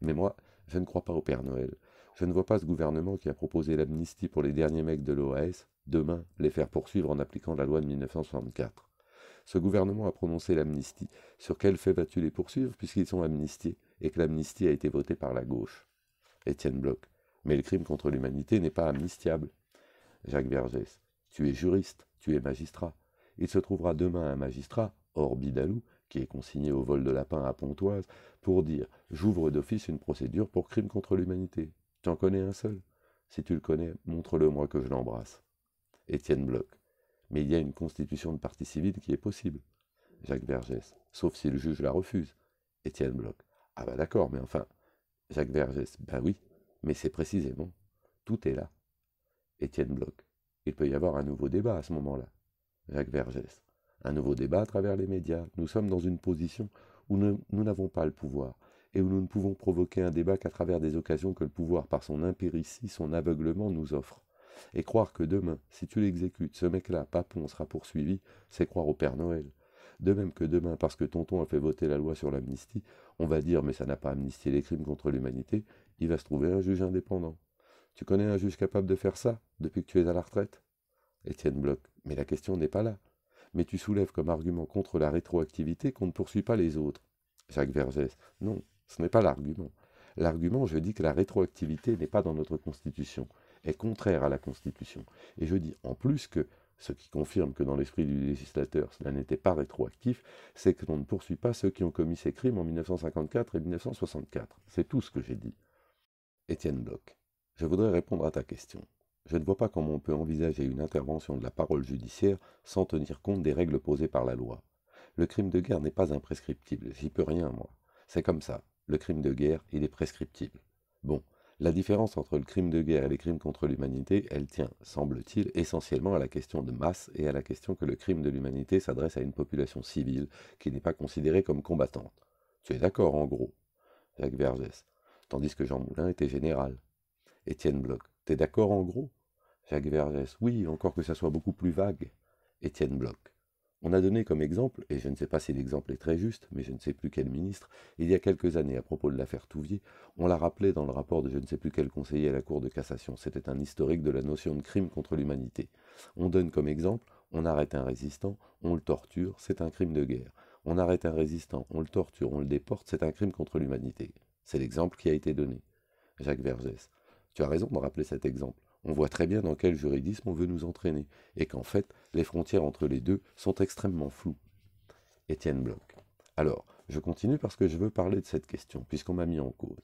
Mais moi, je ne crois pas au Père Noël. Je ne vois pas ce gouvernement qui a proposé l'amnistie pour les derniers mecs de l'OAS, demain les faire poursuivre en appliquant la loi de 1964. Ce gouvernement a prononcé l'amnistie. Sur quel fait vas-tu les poursuivre puisqu'ils sont amnistiés et que l'amnistie a été votée par la gauche Étienne Bloch. Mais le crime contre l'humanité n'est pas amnistiable. Jacques Bergès. Tu es juriste, tu es magistrat. Il se trouvera demain un magistrat, hors Bidalou, qui est consigné au vol de lapin à Pontoise, pour dire J'ouvre d'office une procédure pour crime contre l'humanité. Tu en connais un seul Si tu le connais, montre-le moi que je l'embrasse. Étienne Bloch. Mais il y a une constitution de partie civile qui est possible, Jacques Vergès, sauf si le juge la refuse. Étienne Bloch. Ah ben d'accord, mais enfin, Jacques Vergès, ben oui, mais c'est précisément, tout est là. Étienne Bloch. Il peut y avoir un nouveau débat à ce moment-là. Jacques Vergès. Un nouveau débat à travers les médias. Nous sommes dans une position où nous n'avons pas le pouvoir et où nous ne pouvons provoquer un débat qu'à travers des occasions que le pouvoir, par son impéritie, son aveuglement, nous offre. Et croire que demain, si tu l'exécutes, ce mec-là, Papon, sera poursuivi, c'est croire au Père Noël. De même que demain, parce que tonton a fait voter la loi sur l'amnistie, on va dire mais ça n'a pas amnistié les crimes contre l'humanité, il va se trouver un juge indépendant. Tu connais un juge capable de faire ça depuis que tu es à la retraite Étienne Bloch. Mais la question n'est pas là. Mais tu soulèves comme argument contre la rétroactivité qu'on ne poursuit pas les autres. Jacques Vergès. Non, ce n'est pas l'argument. L'argument, je dis que la rétroactivité n'est pas dans notre Constitution est contraire à la Constitution. Et je dis en plus que ce qui confirme que dans l'esprit du législateur cela n'était pas rétroactif, c'est que l'on ne poursuit pas ceux qui ont commis ces crimes en 1954 et 1964. C'est tout ce que j'ai dit. Étienne Bloch, je voudrais répondre à ta question. Je ne vois pas comment on peut envisager une intervention de la parole judiciaire sans tenir compte des règles posées par la loi. Le crime de guerre n'est pas imprescriptible, j'y peux rien, moi. C'est comme ça. Le crime de guerre, il est prescriptible. Bon, la différence entre le crime de guerre et les crimes contre l'humanité, elle tient, semble-t-il, essentiellement à la question de masse et à la question que le crime de l'humanité s'adresse à une population civile qui n'est pas considérée comme combattante. Tu es d'accord, en gros Jacques Vergès. Tandis que Jean Moulin était général. Étienne Bloch. T'es d'accord, en gros Jacques Vergès. Oui, encore que ça soit beaucoup plus vague. Étienne Bloch. On a donné comme exemple, et je ne sais pas si l'exemple est très juste, mais je ne sais plus quel ministre, il y a quelques années à propos de l'affaire Touvier, on l'a rappelé dans le rapport de je ne sais plus quel conseiller à la Cour de cassation, c'était un historique de la notion de crime contre l'humanité. On donne comme exemple, on arrête un résistant, on le torture, c'est un crime de guerre. On arrête un résistant, on le torture, on le déporte, c'est un crime contre l'humanité. C'est l'exemple qui a été donné. Jacques Vergès, tu as raison de rappeler cet exemple on voit très bien dans quel juridisme on veut nous entraîner, et qu'en fait, les frontières entre les deux sont extrêmement floues. Étienne Bloch. Alors, je continue parce que je veux parler de cette question, puisqu'on m'a mis en cause.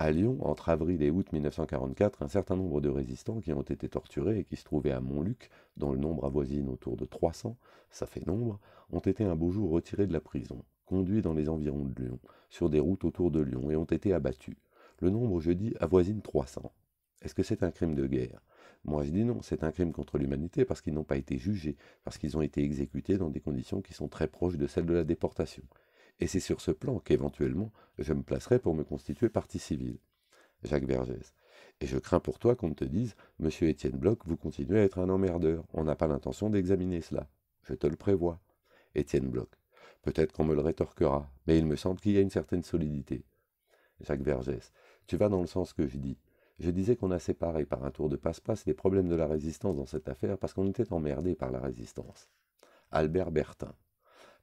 À Lyon, entre avril et août 1944, un certain nombre de résistants qui ont été torturés et qui se trouvaient à Montluc, dont le nombre avoisine autour de 300, ça fait nombre, ont été un beau jour retirés de la prison, conduits dans les environs de Lyon, sur des routes autour de Lyon, et ont été abattus. Le nombre, je dis, avoisine 300. Est-ce que c'est un crime de guerre Moi je dis non, c'est un crime contre l'humanité parce qu'ils n'ont pas été jugés, parce qu'ils ont été exécutés dans des conditions qui sont très proches de celles de la déportation. Et c'est sur ce plan qu'éventuellement je me placerai pour me constituer partie civile. Jacques Vergès. Et je crains pour toi qu'on te dise, Monsieur Étienne Bloch, vous continuez à être un emmerdeur, on n'a pas l'intention d'examiner cela. Je te le prévois. Étienne Bloch. Peut-être qu'on me le rétorquera, mais il me semble qu'il y a une certaine solidité. Jacques Vergès. Tu vas dans le sens que je dis. Je disais qu'on a séparé par un tour de passe-passe les problèmes de la résistance dans cette affaire parce qu'on était emmerdé par la résistance. Albert Bertin.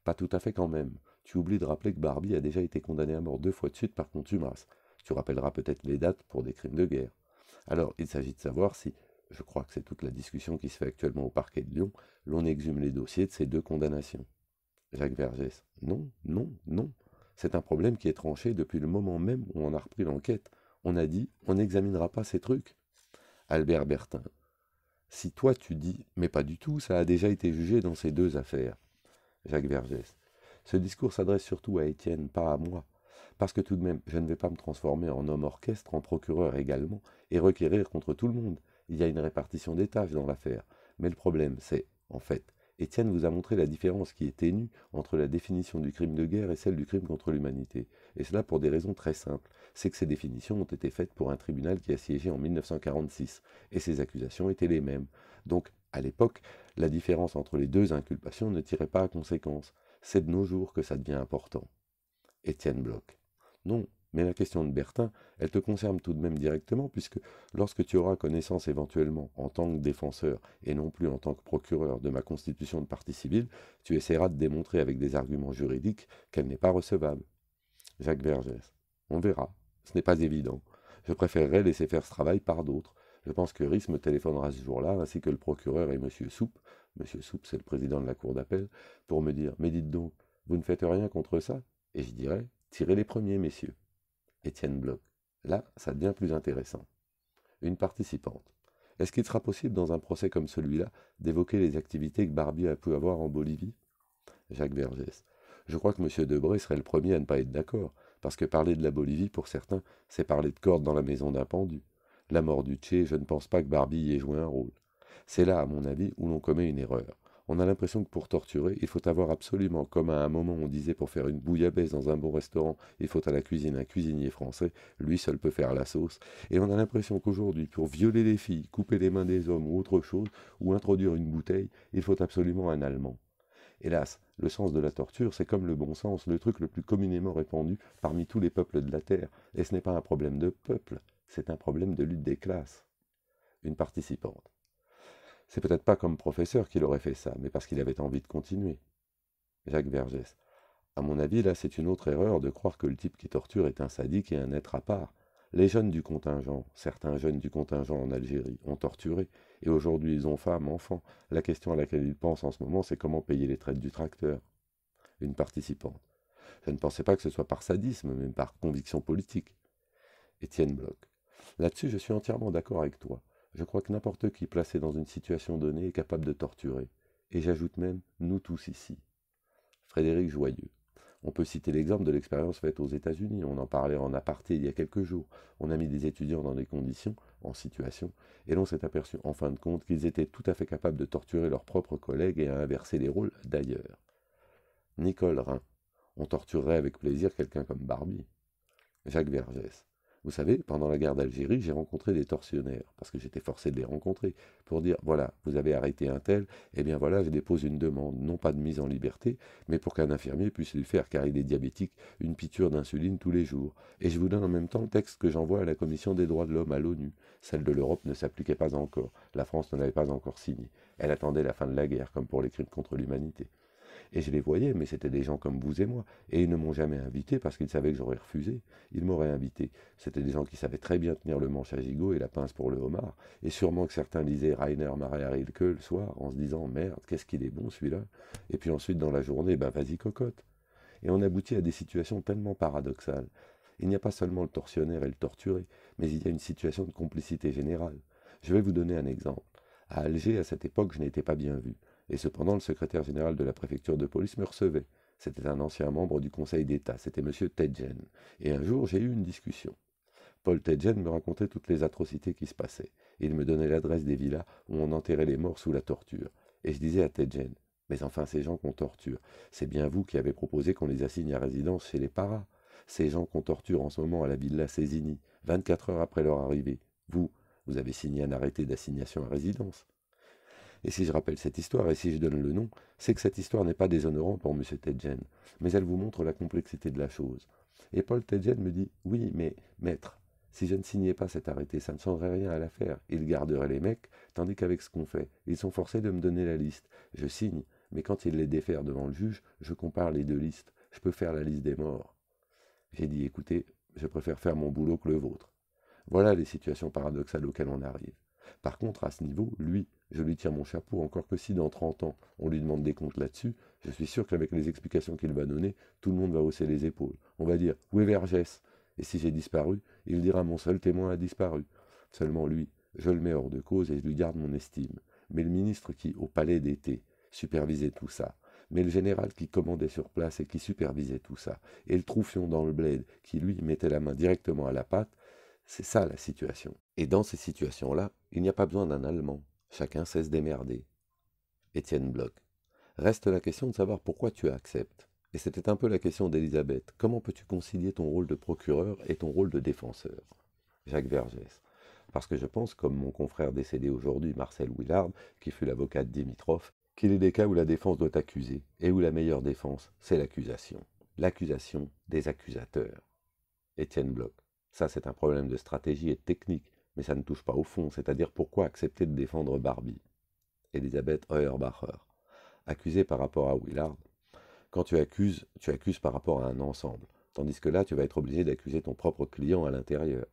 Pas tout à fait quand même. Tu oublies de rappeler que Barbie a déjà été condamné à mort deux fois de suite par contumace. Tu rappelleras peut-être les dates pour des crimes de guerre. Alors, il s'agit de savoir si, je crois que c'est toute la discussion qui se fait actuellement au parquet de Lyon, l'on exhume les dossiers de ces deux condamnations. Jacques Vergès. Non, non, non. C'est un problème qui est tranché depuis le moment même où on a repris l'enquête on a dit, on n'examinera pas ces trucs. Albert Bertin, si toi tu dis, mais pas du tout, ça a déjà été jugé dans ces deux affaires. Jacques Vergès, ce discours s'adresse surtout à Étienne, pas à moi. Parce que tout de même, je ne vais pas me transformer en homme orchestre, en procureur également, et requérir contre tout le monde. Il y a une répartition des tâches dans l'affaire. Mais le problème, c'est, en fait, Étienne vous a montré la différence qui est ténue entre la définition du crime de guerre et celle du crime contre l'humanité, et cela pour des raisons très simples c'est que ces définitions ont été faites pour un tribunal qui a siégé en 1946, et ces accusations étaient les mêmes. Donc, à l'époque, la différence entre les deux inculpations ne tirait pas à conséquence. C'est de nos jours que ça devient important. Étienne Bloch. Non, mais la question de Bertin, elle te concerne tout de même directement, puisque lorsque tu auras connaissance éventuellement en tant que défenseur et non plus en tant que procureur de ma constitution de partie civile, tu essaieras de démontrer avec des arguments juridiques qu'elle n'est pas recevable. Jacques Vergès. On verra. Ce n'est pas évident. Je préférerais laisser faire ce travail par d'autres. Je pense que RIS me téléphonera ce jour-là, ainsi que le procureur et M. Soupe, M. Soupe, c'est le président de la cour d'appel, pour me dire Mais dites donc, vous ne faites rien contre ça Et je dirais Tirez les premiers, messieurs. Étienne Bloch. Là, ça devient plus intéressant. Une participante. Est-ce qu'il sera possible, dans un procès comme celui-là, d'évoquer les activités que Barbier a pu avoir en Bolivie Jacques Vergès. Je crois que M. Debré serait le premier à ne pas être d'accord. Parce que parler de la Bolivie, pour certains, c'est parler de cordes dans la maison d'un pendu. La mort du Tché, je ne pense pas que Barbie y ait joué un rôle. C'est là, à mon avis, où l'on commet une erreur. On a l'impression que pour torturer, il faut avoir absolument, comme à un moment on disait pour faire une bouillabaisse dans un bon restaurant, il faut à la cuisine un cuisinier français, lui seul peut faire la sauce, et on a l'impression qu'aujourd'hui, pour violer les filles, couper les mains des hommes ou autre chose, ou introduire une bouteille, il faut absolument un Allemand. Hélas, le sens de la torture, c'est comme le bon sens, le truc le plus communément répandu parmi tous les peuples de la Terre. Et ce n'est pas un problème de peuple, c'est un problème de lutte des classes. Une participante. C'est peut-être pas comme professeur qu'il aurait fait ça, mais parce qu'il avait envie de continuer. Jacques Vergès. À mon avis, là, c'est une autre erreur de croire que le type qui torture est un sadique et un être à part. Les jeunes du contingent, certains jeunes du contingent en Algérie, ont torturé, et aujourd'hui ils ont femmes, enfants. La question à laquelle ils pensent en ce moment, c'est comment payer les traites du tracteur. Une participante. Je ne pensais pas que ce soit par sadisme, mais par conviction politique. Étienne Bloch. Là-dessus, je suis entièrement d'accord avec toi. Je crois que n'importe qui placé dans une situation donnée est capable de torturer. Et j'ajoute même, nous tous ici. Frédéric Joyeux. On peut citer l'exemple de l'expérience faite aux États-Unis. On en parlait en aparté il y a quelques jours. On a mis des étudiants dans des conditions, en situation, et l'on s'est aperçu en fin de compte qu'ils étaient tout à fait capables de torturer leurs propres collègues et à inverser les rôles d'ailleurs. Nicole Rhin. On torturerait avec plaisir quelqu'un comme Barbie. Jacques Vergès. Vous savez, pendant la guerre d'Algérie, j'ai rencontré des tortionnaires, parce que j'étais forcé de les rencontrer, pour dire, voilà, vous avez arrêté un tel, et eh bien voilà, je dépose une demande, non pas de mise en liberté, mais pour qu'un infirmier puisse lui faire, car il est diabétique, une piqûre d'insuline tous les jours. Et je vous donne en même temps le texte que j'envoie à la Commission des droits de l'homme à l'ONU. Celle de l'Europe ne s'appliquait pas encore, la France ne l'avait pas encore signée. Elle attendait la fin de la guerre, comme pour les crimes contre l'humanité. Et je les voyais, mais c'était des gens comme vous et moi. Et ils ne m'ont jamais invité parce qu'ils savaient que j'aurais refusé. Ils m'auraient invité. C'était des gens qui savaient très bien tenir le manche à gigot et la pince pour le homard. Et sûrement que certains lisaient Rainer Maria Rilke le soir en se disant merde, qu'est-ce qu'il est bon celui-là. Et puis ensuite dans la journée, ben vas-y cocotte. Et on aboutit à des situations tellement paradoxales. Il n'y a pas seulement le tortionnaire et le torturé, mais il y a une situation de complicité générale. Je vais vous donner un exemple. À Alger, à cette époque, je n'étais pas bien vu et cependant le secrétaire général de la préfecture de police me recevait. C'était un ancien membre du Conseil d'État, c'était M. Tedgen, et un jour j'ai eu une discussion. Paul Tedgen me racontait toutes les atrocités qui se passaient, il me donnait l'adresse des villas où on enterrait les morts sous la torture, et je disais à Tedgen, mais enfin ces gens qu'on torture, c'est bien vous qui avez proposé qu'on les assigne à résidence chez les paras, ces gens qu'on torture en ce moment à la villa Césini, 24 heures après leur arrivée, vous, vous avez signé un arrêté d'assignation à résidence. Et si je rappelle cette histoire, et si je donne le nom, c'est que cette histoire n'est pas déshonorante pour M. Tedgen, mais elle vous montre la complexité de la chose. Et Paul Tedgen me dit Oui, mais maître, si je ne signais pas cet arrêté, ça ne serait rien à l'affaire. Ils garderaient les mecs, tandis qu'avec ce qu'on fait, ils sont forcés de me donner la liste. Je signe, mais quand ils les défèrent devant le juge, je compare les deux listes. Je peux faire la liste des morts. J'ai dit Écoutez, je préfère faire mon boulot que le vôtre. Voilà les situations paradoxales auxquelles on arrive. Par contre, à ce niveau, lui, je lui tiens mon chapeau, encore que si dans 30 ans, on lui demande des comptes là-dessus, je suis sûr qu'avec les explications qu'il va donner, tout le monde va hausser les épaules. On va dire Où est Vergès Et si j'ai disparu, il dira Mon seul témoin a disparu. Seulement lui, je le mets hors de cause et je lui garde mon estime. Mais le ministre qui, au palais d'été, supervisait tout ça, mais le général qui commandait sur place et qui supervisait tout ça, et le troufion dans le bled qui, lui, mettait la main directement à la patte, c'est ça la situation. Et dans ces situations-là, il n'y a pas besoin d'un Allemand. Chacun cesse se démerder. Étienne Bloch. Reste la question de savoir pourquoi tu acceptes. Et c'était un peu la question d'Elisabeth. Comment peux-tu concilier ton rôle de procureur et ton rôle de défenseur Jacques Vergès. Parce que je pense, comme mon confrère décédé aujourd'hui, Marcel Willard, qui fut l'avocat de Dimitrov, qu'il est des cas où la défense doit accuser, et où la meilleure défense, c'est l'accusation. L'accusation des accusateurs. Étienne Bloch. Ça, c'est un problème de stratégie et de technique mais ça ne touche pas au fond, c'est-à-dire pourquoi accepter de défendre Barbie Elisabeth Heuerbacher, accusée par rapport à Willard. Quand tu accuses, tu accuses par rapport à un ensemble, tandis que là, tu vas être obligé d'accuser ton propre client à l'intérieur.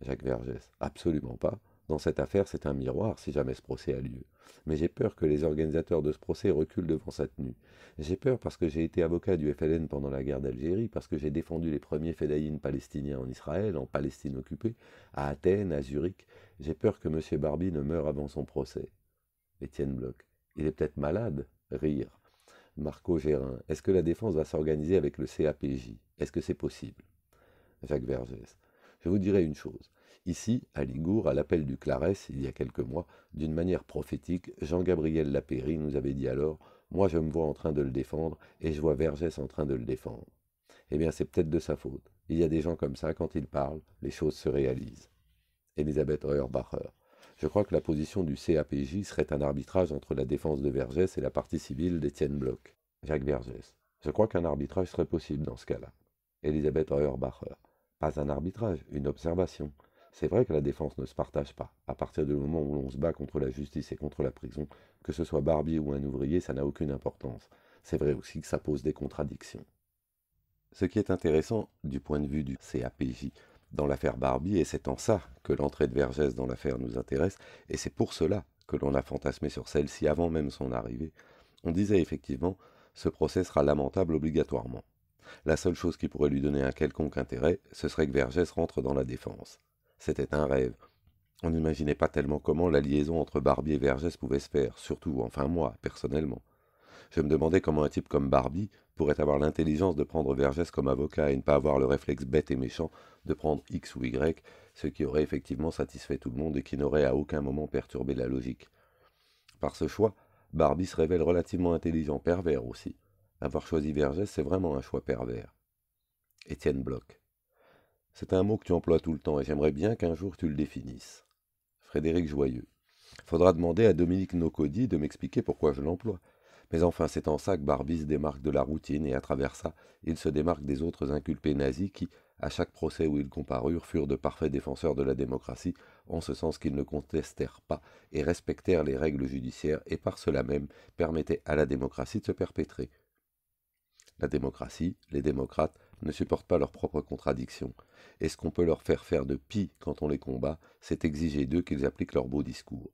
Jacques Vergès, absolument pas. Dans cette affaire, c'est un miroir si jamais ce procès a lieu. Mais j'ai peur que les organisateurs de ce procès reculent devant sa tenue. J'ai peur parce que j'ai été avocat du FLN pendant la guerre d'Algérie, parce que j'ai défendu les premiers fédayines palestiniens en Israël, en Palestine occupée, à Athènes, à Zurich. J'ai peur que M. Barbie ne meure avant son procès. Étienne Bloch. Il est peut-être malade Rire. Marco Gérin. Est-ce que la défense va s'organiser avec le CAPJ Est-ce que c'est possible Jacques Vergès. Je vous dirai une chose. Ici, à Ligour, à l'appel du Clarès, il y a quelques mois, d'une manière prophétique, Jean-Gabriel Lapéry nous avait dit alors Moi, je me vois en train de le défendre et je vois Vergès en train de le défendre. Eh bien, c'est peut-être de sa faute. Il y a des gens comme ça, quand ils parlent, les choses se réalisent. Elisabeth Heuerbacher. Je crois que la position du CAPJ serait un arbitrage entre la défense de Vergès et la partie civile d'Étienne Bloch. Jacques Vergès. Je crois qu'un arbitrage serait possible dans ce cas-là. Elisabeth Heuerbacher. Pas un arbitrage, une observation. C'est vrai que la défense ne se partage pas. À partir du moment où l'on se bat contre la justice et contre la prison, que ce soit barbier ou un ouvrier, ça n'a aucune importance. C'est vrai aussi que ça pose des contradictions. Ce qui est intéressant du point de vue du CAPJ dans l'affaire Barbie, et c'est en ça que l'entrée de Vergès dans l'affaire nous intéresse, et c'est pour cela que l'on a fantasmé sur celle-ci avant même son arrivée, on disait effectivement ce procès sera lamentable obligatoirement. La seule chose qui pourrait lui donner un quelconque intérêt, ce serait que Vergès rentre dans la défense. C'était un rêve. On n'imaginait pas tellement comment la liaison entre Barbie et Vergès pouvait se faire, surtout, enfin moi, personnellement. Je me demandais comment un type comme Barbie pourrait avoir l'intelligence de prendre Vergès comme avocat et ne pas avoir le réflexe bête et méchant de prendre X ou Y, ce qui aurait effectivement satisfait tout le monde et qui n'aurait à aucun moment perturbé la logique. Par ce choix, Barbie se révèle relativement intelligent, pervers aussi. Avoir choisi Vergès, c'est vraiment un choix pervers. Étienne Bloch. C'est un mot que tu emploies tout le temps et j'aimerais bien qu'un jour tu le définisses. Frédéric Joyeux. Faudra demander à Dominique Nocodi de m'expliquer pourquoi je l'emploie. Mais enfin, c'est en ça que Barbie se démarque de la routine et à travers ça, il se démarque des autres inculpés nazis qui, à chaque procès où ils comparurent, furent de parfaits défenseurs de la démocratie, en ce sens qu'ils ne contestèrent pas et respectèrent les règles judiciaires et par cela même permettaient à la démocratie de se perpétrer. La démocratie, les démocrates, ne supportent pas leurs propres contradictions, et ce qu'on peut leur faire faire de pis quand on les combat, c'est exiger d'eux qu'ils appliquent leurs beaux discours.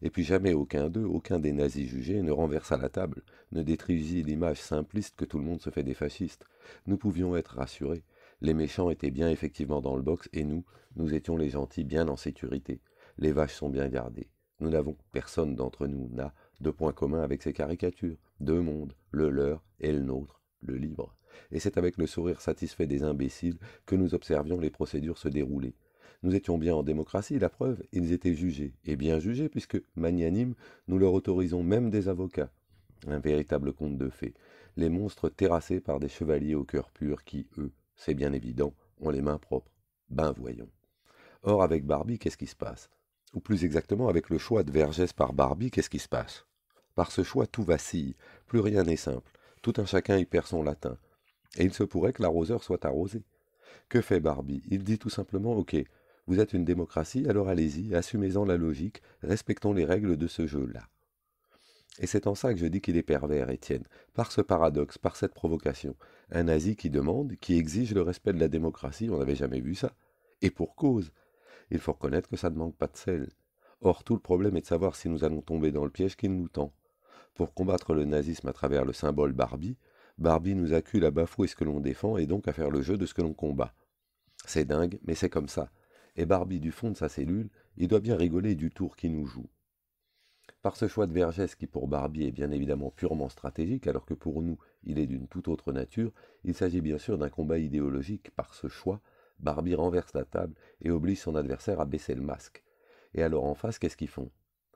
Et puis jamais aucun d'eux, aucun des nazis jugés ne renversa la table, ne détruisit l'image simpliste que tout le monde se fait des fascistes. Nous pouvions être rassurés. Les méchants étaient bien effectivement dans le box et nous, nous étions les gentils bien en sécurité. Les vaches sont bien gardées. Nous n'avons, personne d'entre nous n'a, de point commun avec ces caricatures. Deux mondes, le leur et le nôtre, le libre et c'est avec le sourire satisfait des imbéciles que nous observions les procédures se dérouler. Nous étions bien en démocratie, la preuve, ils étaient jugés, et bien jugés, puisque, magnanimes, nous leur autorisons même des avocats. Un véritable conte de fées. Les monstres terrassés par des chevaliers au cœur pur qui, eux, c'est bien évident, ont les mains propres. Ben voyons. Or, avec Barbie, qu'est-ce qui se passe Ou plus exactement, avec le choix de Vergès par Barbie, qu'est-ce qui se passe Par ce choix, tout vacille, plus rien n'est simple. Tout un chacun y perd son latin. Et il se pourrait que l'arroseur soit arrosé. Que fait Barbie Il dit tout simplement Ok, vous êtes une démocratie, alors allez-y, assumez-en la logique, respectons les règles de ce jeu-là. Et c'est en ça que je dis qu'il est pervers, Étienne, par ce paradoxe, par cette provocation. Un nazi qui demande, qui exige le respect de la démocratie, on n'avait jamais vu ça. Et pour cause. Il faut reconnaître que ça ne manque pas de sel. Or, tout le problème est de savoir si nous allons tomber dans le piège qu'il nous tend. Pour combattre le nazisme à travers le symbole Barbie, Barbie nous accule à bafouer ce que l'on défend et donc à faire le jeu de ce que l'on combat. C'est dingue, mais c'est comme ça. Et Barbie, du fond de sa cellule, il doit bien rigoler du tour qui nous joue. Par ce choix de Vergès qui pour Barbie est bien évidemment purement stratégique alors que pour nous il est d'une toute autre nature, il s'agit bien sûr d'un combat idéologique. Par ce choix, Barbie renverse la table et oblige son adversaire à baisser le masque. Et alors en face, qu'est-ce qu'ils font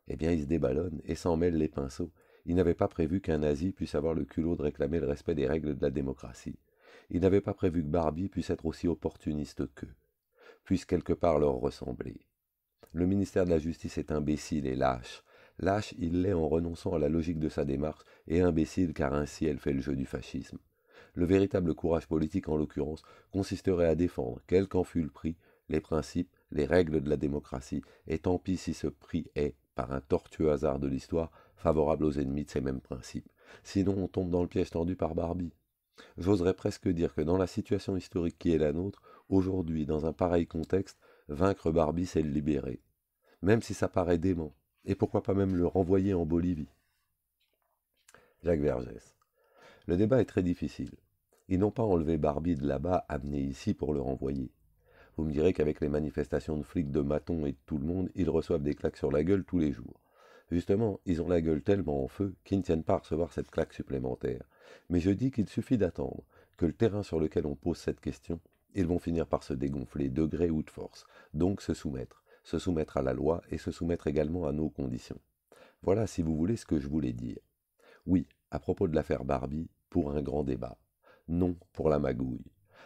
Eh bien ils se déballonnent et s'en mêlent les pinceaux il n'avait pas prévu qu'un nazi puisse avoir le culot de réclamer le respect des règles de la démocratie. Il n'avait pas prévu que Barbie puisse être aussi opportuniste qu'eux, puisse quelque part leur ressembler. Le ministère de la Justice est imbécile et lâche. Lâche, il l'est en renonçant à la logique de sa démarche, et imbécile car ainsi elle fait le jeu du fascisme. Le véritable courage politique, en l'occurrence, consisterait à défendre, quel qu'en fût le prix, les principes, les règles de la démocratie, et tant pis si ce prix est, par un tortueux hasard de l'histoire, favorable aux ennemis de ces mêmes principes. Sinon, on tombe dans le piège tendu par Barbie. J'oserais presque dire que dans la situation historique qui est la nôtre, aujourd'hui, dans un pareil contexte, vaincre Barbie, c'est le libérer. Même si ça paraît dément. Et pourquoi pas même le renvoyer en Bolivie Jacques Vergès. Le débat est très difficile. Ils n'ont pas enlevé Barbie de là-bas, amené ici pour le renvoyer. Vous me direz qu'avec les manifestations de flics de matons et de tout le monde, ils reçoivent des claques sur la gueule tous les jours. Justement, ils ont la gueule tellement en feu qu'ils ne tiennent pas à recevoir cette claque supplémentaire. Mais je dis qu'il suffit d'attendre, que le terrain sur lequel on pose cette question, ils vont finir par se dégonfler de gré ou de force, donc se soumettre, se soumettre à la loi et se soumettre également à nos conditions. Voilà, si vous voulez, ce que je voulais dire. Oui, à propos de l'affaire Barbie, pour un grand débat. Non, pour la magouille.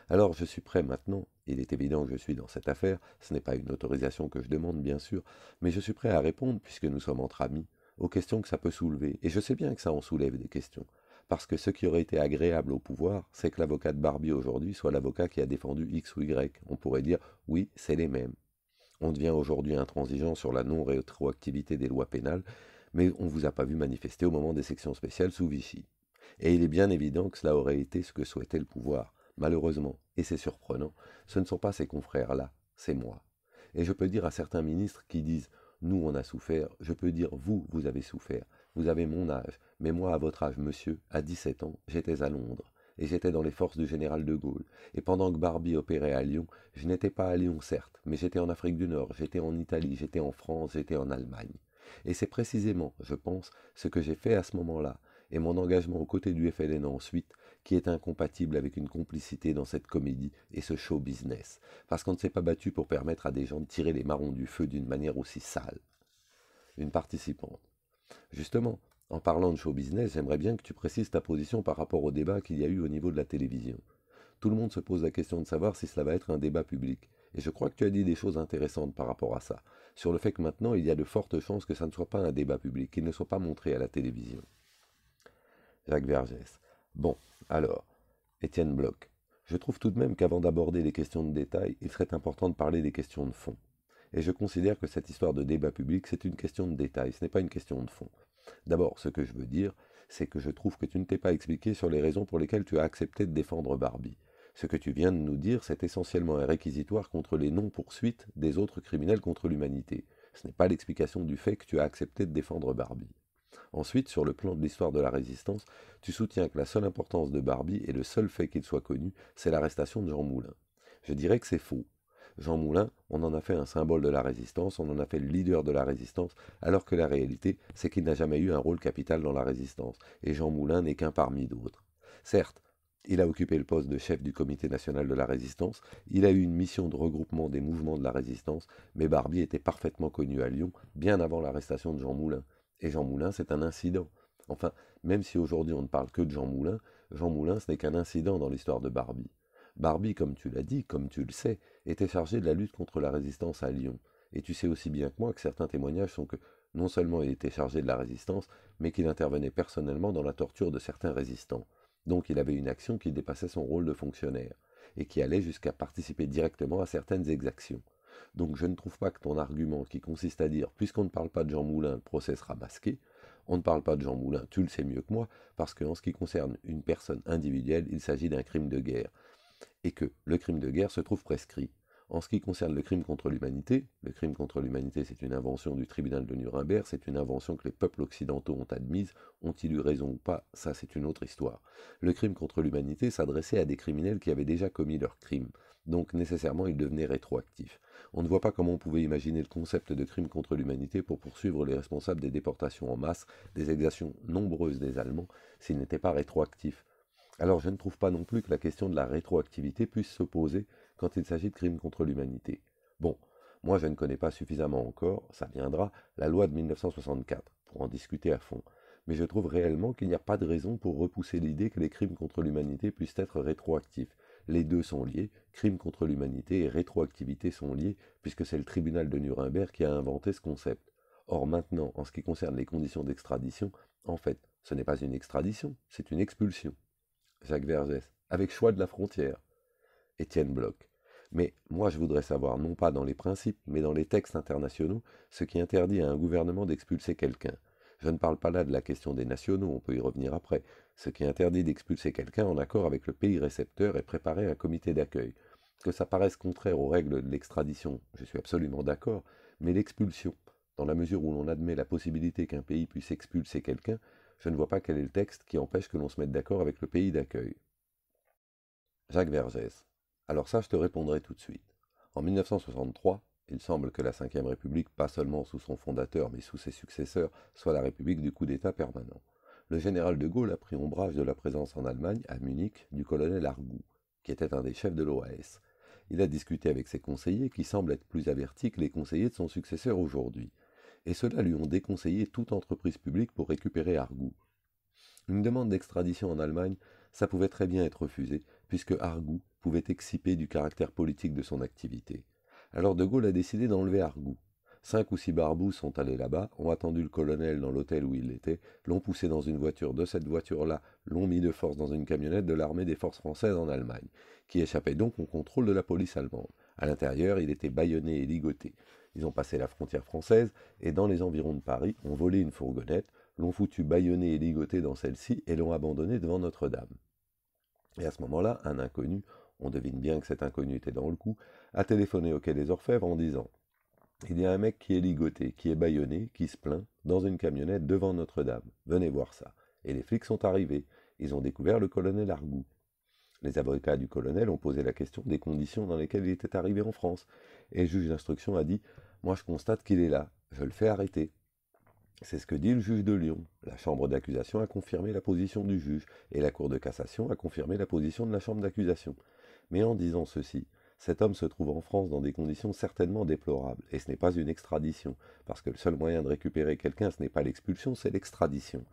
Alors je suis prêt maintenant, il est évident que je suis dans cette affaire, ce n'est pas une autorisation que je demande bien sûr, mais je suis prêt à répondre, puisque nous sommes entre amis, aux questions que ça peut soulever, et je sais bien que ça en soulève des questions, parce que ce qui aurait été agréable au pouvoir, c'est que l'avocat de Barbie aujourd'hui soit l'avocat qui a défendu X ou Y, on pourrait dire oui, c'est les mêmes. On devient aujourd'hui intransigeant sur la non-rétroactivité des lois pénales, mais on ne vous a pas vu manifester au moment des sections spéciales sous Vichy. Et il est bien évident que cela aurait été ce que souhaitait le pouvoir. Malheureusement, et c'est surprenant, ce ne sont pas ces confrères-là, c'est moi. Et je peux dire à certains ministres qui disent nous on a souffert, je peux dire vous, vous avez souffert, vous avez mon âge, mais moi à votre âge, monsieur, à 17 ans, j'étais à Londres, et j'étais dans les forces du général de Gaulle, et pendant que Barbie opérait à Lyon, je n'étais pas à Lyon certes, mais j'étais en Afrique du Nord, j'étais en Italie, j'étais en France, j'étais en Allemagne. Et c'est précisément, je pense, ce que j'ai fait à ce moment-là, et mon engagement aux côtés du FLN ensuite, qui est incompatible avec une complicité dans cette comédie et ce show business, parce qu'on ne s'est pas battu pour permettre à des gens de tirer les marrons du feu d'une manière aussi sale. Une participante. Justement, en parlant de show business, j'aimerais bien que tu précises ta position par rapport au débat qu'il y a eu au niveau de la télévision. Tout le monde se pose la question de savoir si cela va être un débat public. Et je crois que tu as dit des choses intéressantes par rapport à ça, sur le fait que maintenant il y a de fortes chances que ça ne soit pas un débat public, qu'il ne soit pas montré à la télévision. Jacques Vergès. Bon, alors, Étienne Bloch. Je trouve tout de même qu'avant d'aborder les questions de détail, il serait important de parler des questions de fond. Et je considère que cette histoire de débat public, c'est une question de détail, ce n'est pas une question de fond. D'abord, ce que je veux dire, c'est que je trouve que tu ne t'es pas expliqué sur les raisons pour lesquelles tu as accepté de défendre Barbie. Ce que tu viens de nous dire, c'est essentiellement un réquisitoire contre les non-poursuites des autres criminels contre l'humanité. Ce n'est pas l'explication du fait que tu as accepté de défendre Barbie. Ensuite, sur le plan de l'histoire de la résistance, tu soutiens que la seule importance de Barbie et le seul fait qu'il soit connu, c'est l'arrestation de Jean Moulin. Je dirais que c'est faux. Jean Moulin, on en a fait un symbole de la résistance, on en a fait le leader de la résistance, alors que la réalité, c'est qu'il n'a jamais eu un rôle capital dans la résistance, et Jean Moulin n'est qu'un parmi d'autres. Certes, il a occupé le poste de chef du Comité national de la résistance, il a eu une mission de regroupement des mouvements de la résistance, mais Barbie était parfaitement connu à Lyon bien avant l'arrestation de Jean Moulin. Et Jean Moulin, c'est un incident. Enfin, même si aujourd'hui on ne parle que de Jean Moulin, Jean Moulin, ce n'est qu'un incident dans l'histoire de Barbie. Barbie, comme tu l'as dit, comme tu le sais, était chargé de la lutte contre la résistance à Lyon. Et tu sais aussi bien que moi que certains témoignages sont que non seulement il était chargé de la résistance, mais qu'il intervenait personnellement dans la torture de certains résistants. Donc il avait une action qui dépassait son rôle de fonctionnaire, et qui allait jusqu'à participer directement à certaines exactions. Donc je ne trouve pas que ton argument qui consiste à dire, puisqu'on ne parle pas de Jean Moulin, le procès sera masqué, on ne parle pas de Jean Moulin, tu le sais mieux que moi, parce qu'en ce qui concerne une personne individuelle, il s'agit d'un crime de guerre, et que le crime de guerre se trouve prescrit. En ce qui concerne le crime contre l'humanité, le crime contre l'humanité c'est une invention du tribunal de Nuremberg, c'est une invention que les peuples occidentaux ont admise, ont-ils eu raison ou pas, ça c'est une autre histoire. Le crime contre l'humanité s'adressait à des criminels qui avaient déjà commis leur crimes donc nécessairement il devenait rétroactif. On ne voit pas comment on pouvait imaginer le concept de crime contre l'humanité pour poursuivre les responsables des déportations en masse, des exactions nombreuses des Allemands, s'il n'était pas rétroactif. Alors je ne trouve pas non plus que la question de la rétroactivité puisse se poser quand il s'agit de crimes contre l'humanité. Bon, moi je ne connais pas suffisamment encore, ça viendra, la loi de 1964, pour en discuter à fond mais je trouve réellement qu'il n'y a pas de raison pour repousser l'idée que les crimes contre l'humanité puissent être rétroactifs les deux sont liés, crime contre l'humanité et rétroactivité sont liés, puisque c'est le tribunal de Nuremberg qui a inventé ce concept. Or maintenant, en ce qui concerne les conditions d'extradition, en fait, ce n'est pas une extradition, c'est une expulsion. Jacques Vergès, avec choix de la frontière. Étienne Bloch. Mais moi, je voudrais savoir, non pas dans les principes, mais dans les textes internationaux, ce qui interdit à un gouvernement d'expulser quelqu'un. Je ne parle pas là de la question des nationaux, on peut y revenir après. Ce qui interdit d'expulser quelqu'un en accord avec le pays récepteur est préparer un comité d'accueil. Que ça paraisse contraire aux règles de l'extradition, je suis absolument d'accord, mais l'expulsion, dans la mesure où l'on admet la possibilité qu'un pays puisse expulser quelqu'un, je ne vois pas quel est le texte qui empêche que l'on se mette d'accord avec le pays d'accueil. Jacques Vergès. Alors ça, je te répondrai tout de suite. En 1963, il semble que la Ve République, pas seulement sous son fondateur, mais sous ses successeurs, soit la République du coup d'État permanent. Le général de Gaulle a pris ombrage de la présence en Allemagne, à Munich, du colonel Argout, qui était un des chefs de l'OAS. Il a discuté avec ses conseillers, qui semblent être plus avertis que les conseillers de son successeur aujourd'hui. Et ceux-là lui ont déconseillé toute entreprise publique pour récupérer Argout. Une demande d'extradition en Allemagne, ça pouvait très bien être refusé, puisque Argout pouvait exciper du caractère politique de son activité. Alors De Gaulle a décidé d'enlever Argout. Cinq ou six barbous sont allés là-bas, ont attendu le colonel dans l'hôtel où il était, l'ont poussé dans une voiture de cette voiture-là, l'ont mis de force dans une camionnette de l'armée des forces françaises en Allemagne, qui échappait donc au contrôle de la police allemande. À l'intérieur, il était bâillonné et ligoté. Ils ont passé la frontière française et dans les environs de Paris, ont volé une fourgonnette, l'ont foutu baïonné et ligoté dans celle-ci et l'ont abandonné devant Notre-Dame. Et à ce moment-là, un inconnu, on devine bien que cet inconnu était dans le coup, a téléphoné au Quai des Orfèvres en disant Il y a un mec qui est ligoté, qui est bâillonné, qui se plaint, dans une camionnette devant Notre-Dame. Venez voir ça. Et les flics sont arrivés. Ils ont découvert le colonel Argout. Les avocats du colonel ont posé la question des conditions dans lesquelles il était arrivé en France. Et le juge d'instruction a dit Moi, je constate qu'il est là. Je le fais arrêter. C'est ce que dit le juge de Lyon. La chambre d'accusation a confirmé la position du juge et la cour de cassation a confirmé la position de la chambre d'accusation. Mais en disant ceci, cet homme se trouve en France dans des conditions certainement déplorables, et ce n'est pas une extradition, parce que le seul moyen de récupérer quelqu'un, ce n'est pas l'expulsion, c'est l'extradition.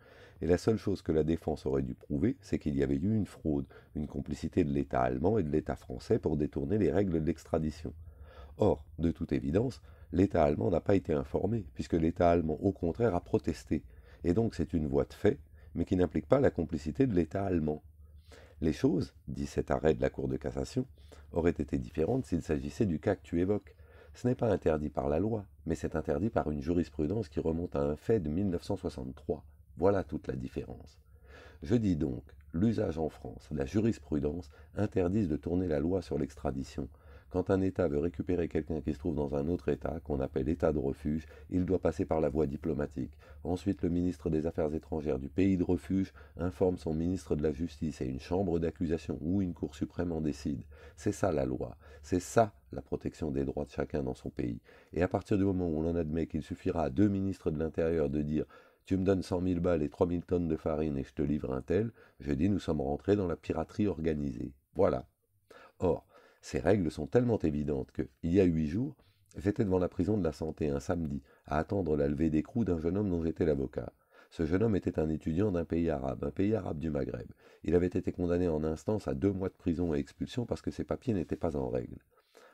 Et la seule chose que la défense aurait dû prouver, c'est qu'il y avait eu une fraude, une complicité de l'État allemand et de l'État français pour détourner les règles de l'extradition. Or, de toute évidence, l'État allemand n'a pas été informé, puisque l'État allemand, au contraire, a protesté. Et donc c'est une voie de fait, mais qui n'implique pas la complicité de l'État allemand. Les choses, dit cet arrêt de la Cour de cassation, auraient été différentes s'il s'agissait du cas que tu évoques. Ce n'est pas interdit par la loi, mais c'est interdit par une jurisprudence qui remonte à un fait de 1963. Voilà toute la différence. Je dis donc, l'usage en France, la jurisprudence, interdisent de tourner la loi sur l'extradition, quand un État veut récupérer quelqu'un qui se trouve dans un autre État, qu'on appelle État de refuge, il doit passer par la voie diplomatique. Ensuite, le ministre des Affaires étrangères du pays de refuge informe son ministre de la Justice et une chambre d'accusation ou une Cour suprême en décide. C'est ça la loi. C'est ça la protection des droits de chacun dans son pays. Et à partir du moment où l'on admet qu'il suffira à deux ministres de l'Intérieur de dire tu me donnes 100 000 balles et 3 000 tonnes de farine et je te livre un tel, je dis nous sommes rentrés dans la piraterie organisée. Voilà. Or, ces règles sont tellement évidentes que, il y a huit jours, j'étais devant la prison de la santé un samedi, à attendre la levée d'écrou d'un jeune homme dont j'étais l'avocat. Ce jeune homme était un étudiant d'un pays arabe, un pays arabe du Maghreb. Il avait été condamné en instance à deux mois de prison et expulsion parce que ses papiers n'étaient pas en règle.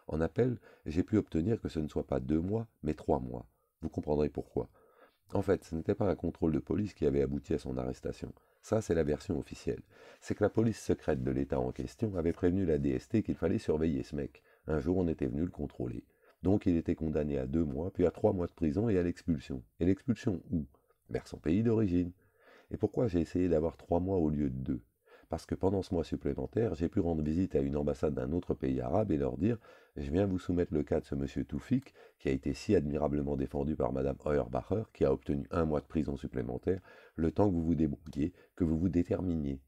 En appel, j'ai pu obtenir que ce ne soit pas deux mois, mais trois mois. Vous comprendrez pourquoi. En fait, ce n'était pas un contrôle de police qui avait abouti à son arrestation. Ça, c'est la version officielle. C'est que la police secrète de l'État en question avait prévenu la DST qu'il fallait surveiller ce mec. Un jour, on était venu le contrôler. Donc, il était condamné à deux mois, puis à trois mois de prison et à l'expulsion. Et l'expulsion où Vers son pays d'origine. Et pourquoi j'ai essayé d'avoir trois mois au lieu de deux Parce que pendant ce mois supplémentaire, j'ai pu rendre visite à une ambassade d'un autre pays arabe et leur dire je viens vous soumettre le cas de ce monsieur Toufik, qui a été si admirablement défendu par Madame Heuerbacher, qui a obtenu un mois de prison supplémentaire, le temps que vous vous débrouilliez, que vous vous déterminiez.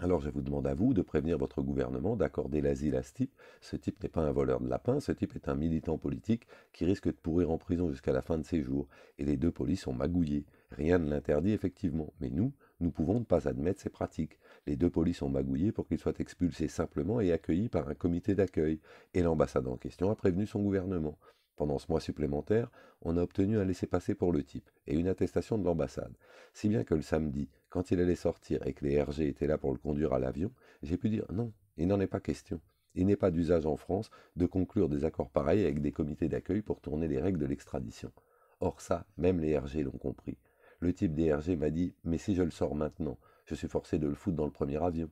Alors je vous demande à vous de prévenir votre gouvernement d'accorder l'asile à ce type. Ce type n'est pas un voleur de lapin, ce type est un militant politique qui risque de pourrir en prison jusqu'à la fin de ses jours. Et les deux polices sont magouillées. Rien ne l'interdit effectivement, mais nous, nous pouvons ne pas admettre ces pratiques. Les deux polices ont magouillé pour qu'il soit expulsé simplement et accueilli par un comité d'accueil, et l'ambassade en question a prévenu son gouvernement. Pendant ce mois supplémentaire, on a obtenu un laissez-passer pour le type et une attestation de l'ambassade. Si bien que le samedi, quand il allait sortir et que les RG étaient là pour le conduire à l'avion, j'ai pu dire non, il n'en est pas question. Il n'est pas d'usage en France de conclure des accords pareils avec des comités d'accueil pour tourner les règles de l'extradition. Or ça, même les RG l'ont compris. Le type des RG m'a dit Mais si je le sors maintenant, je suis forcé de le foutre dans le premier avion.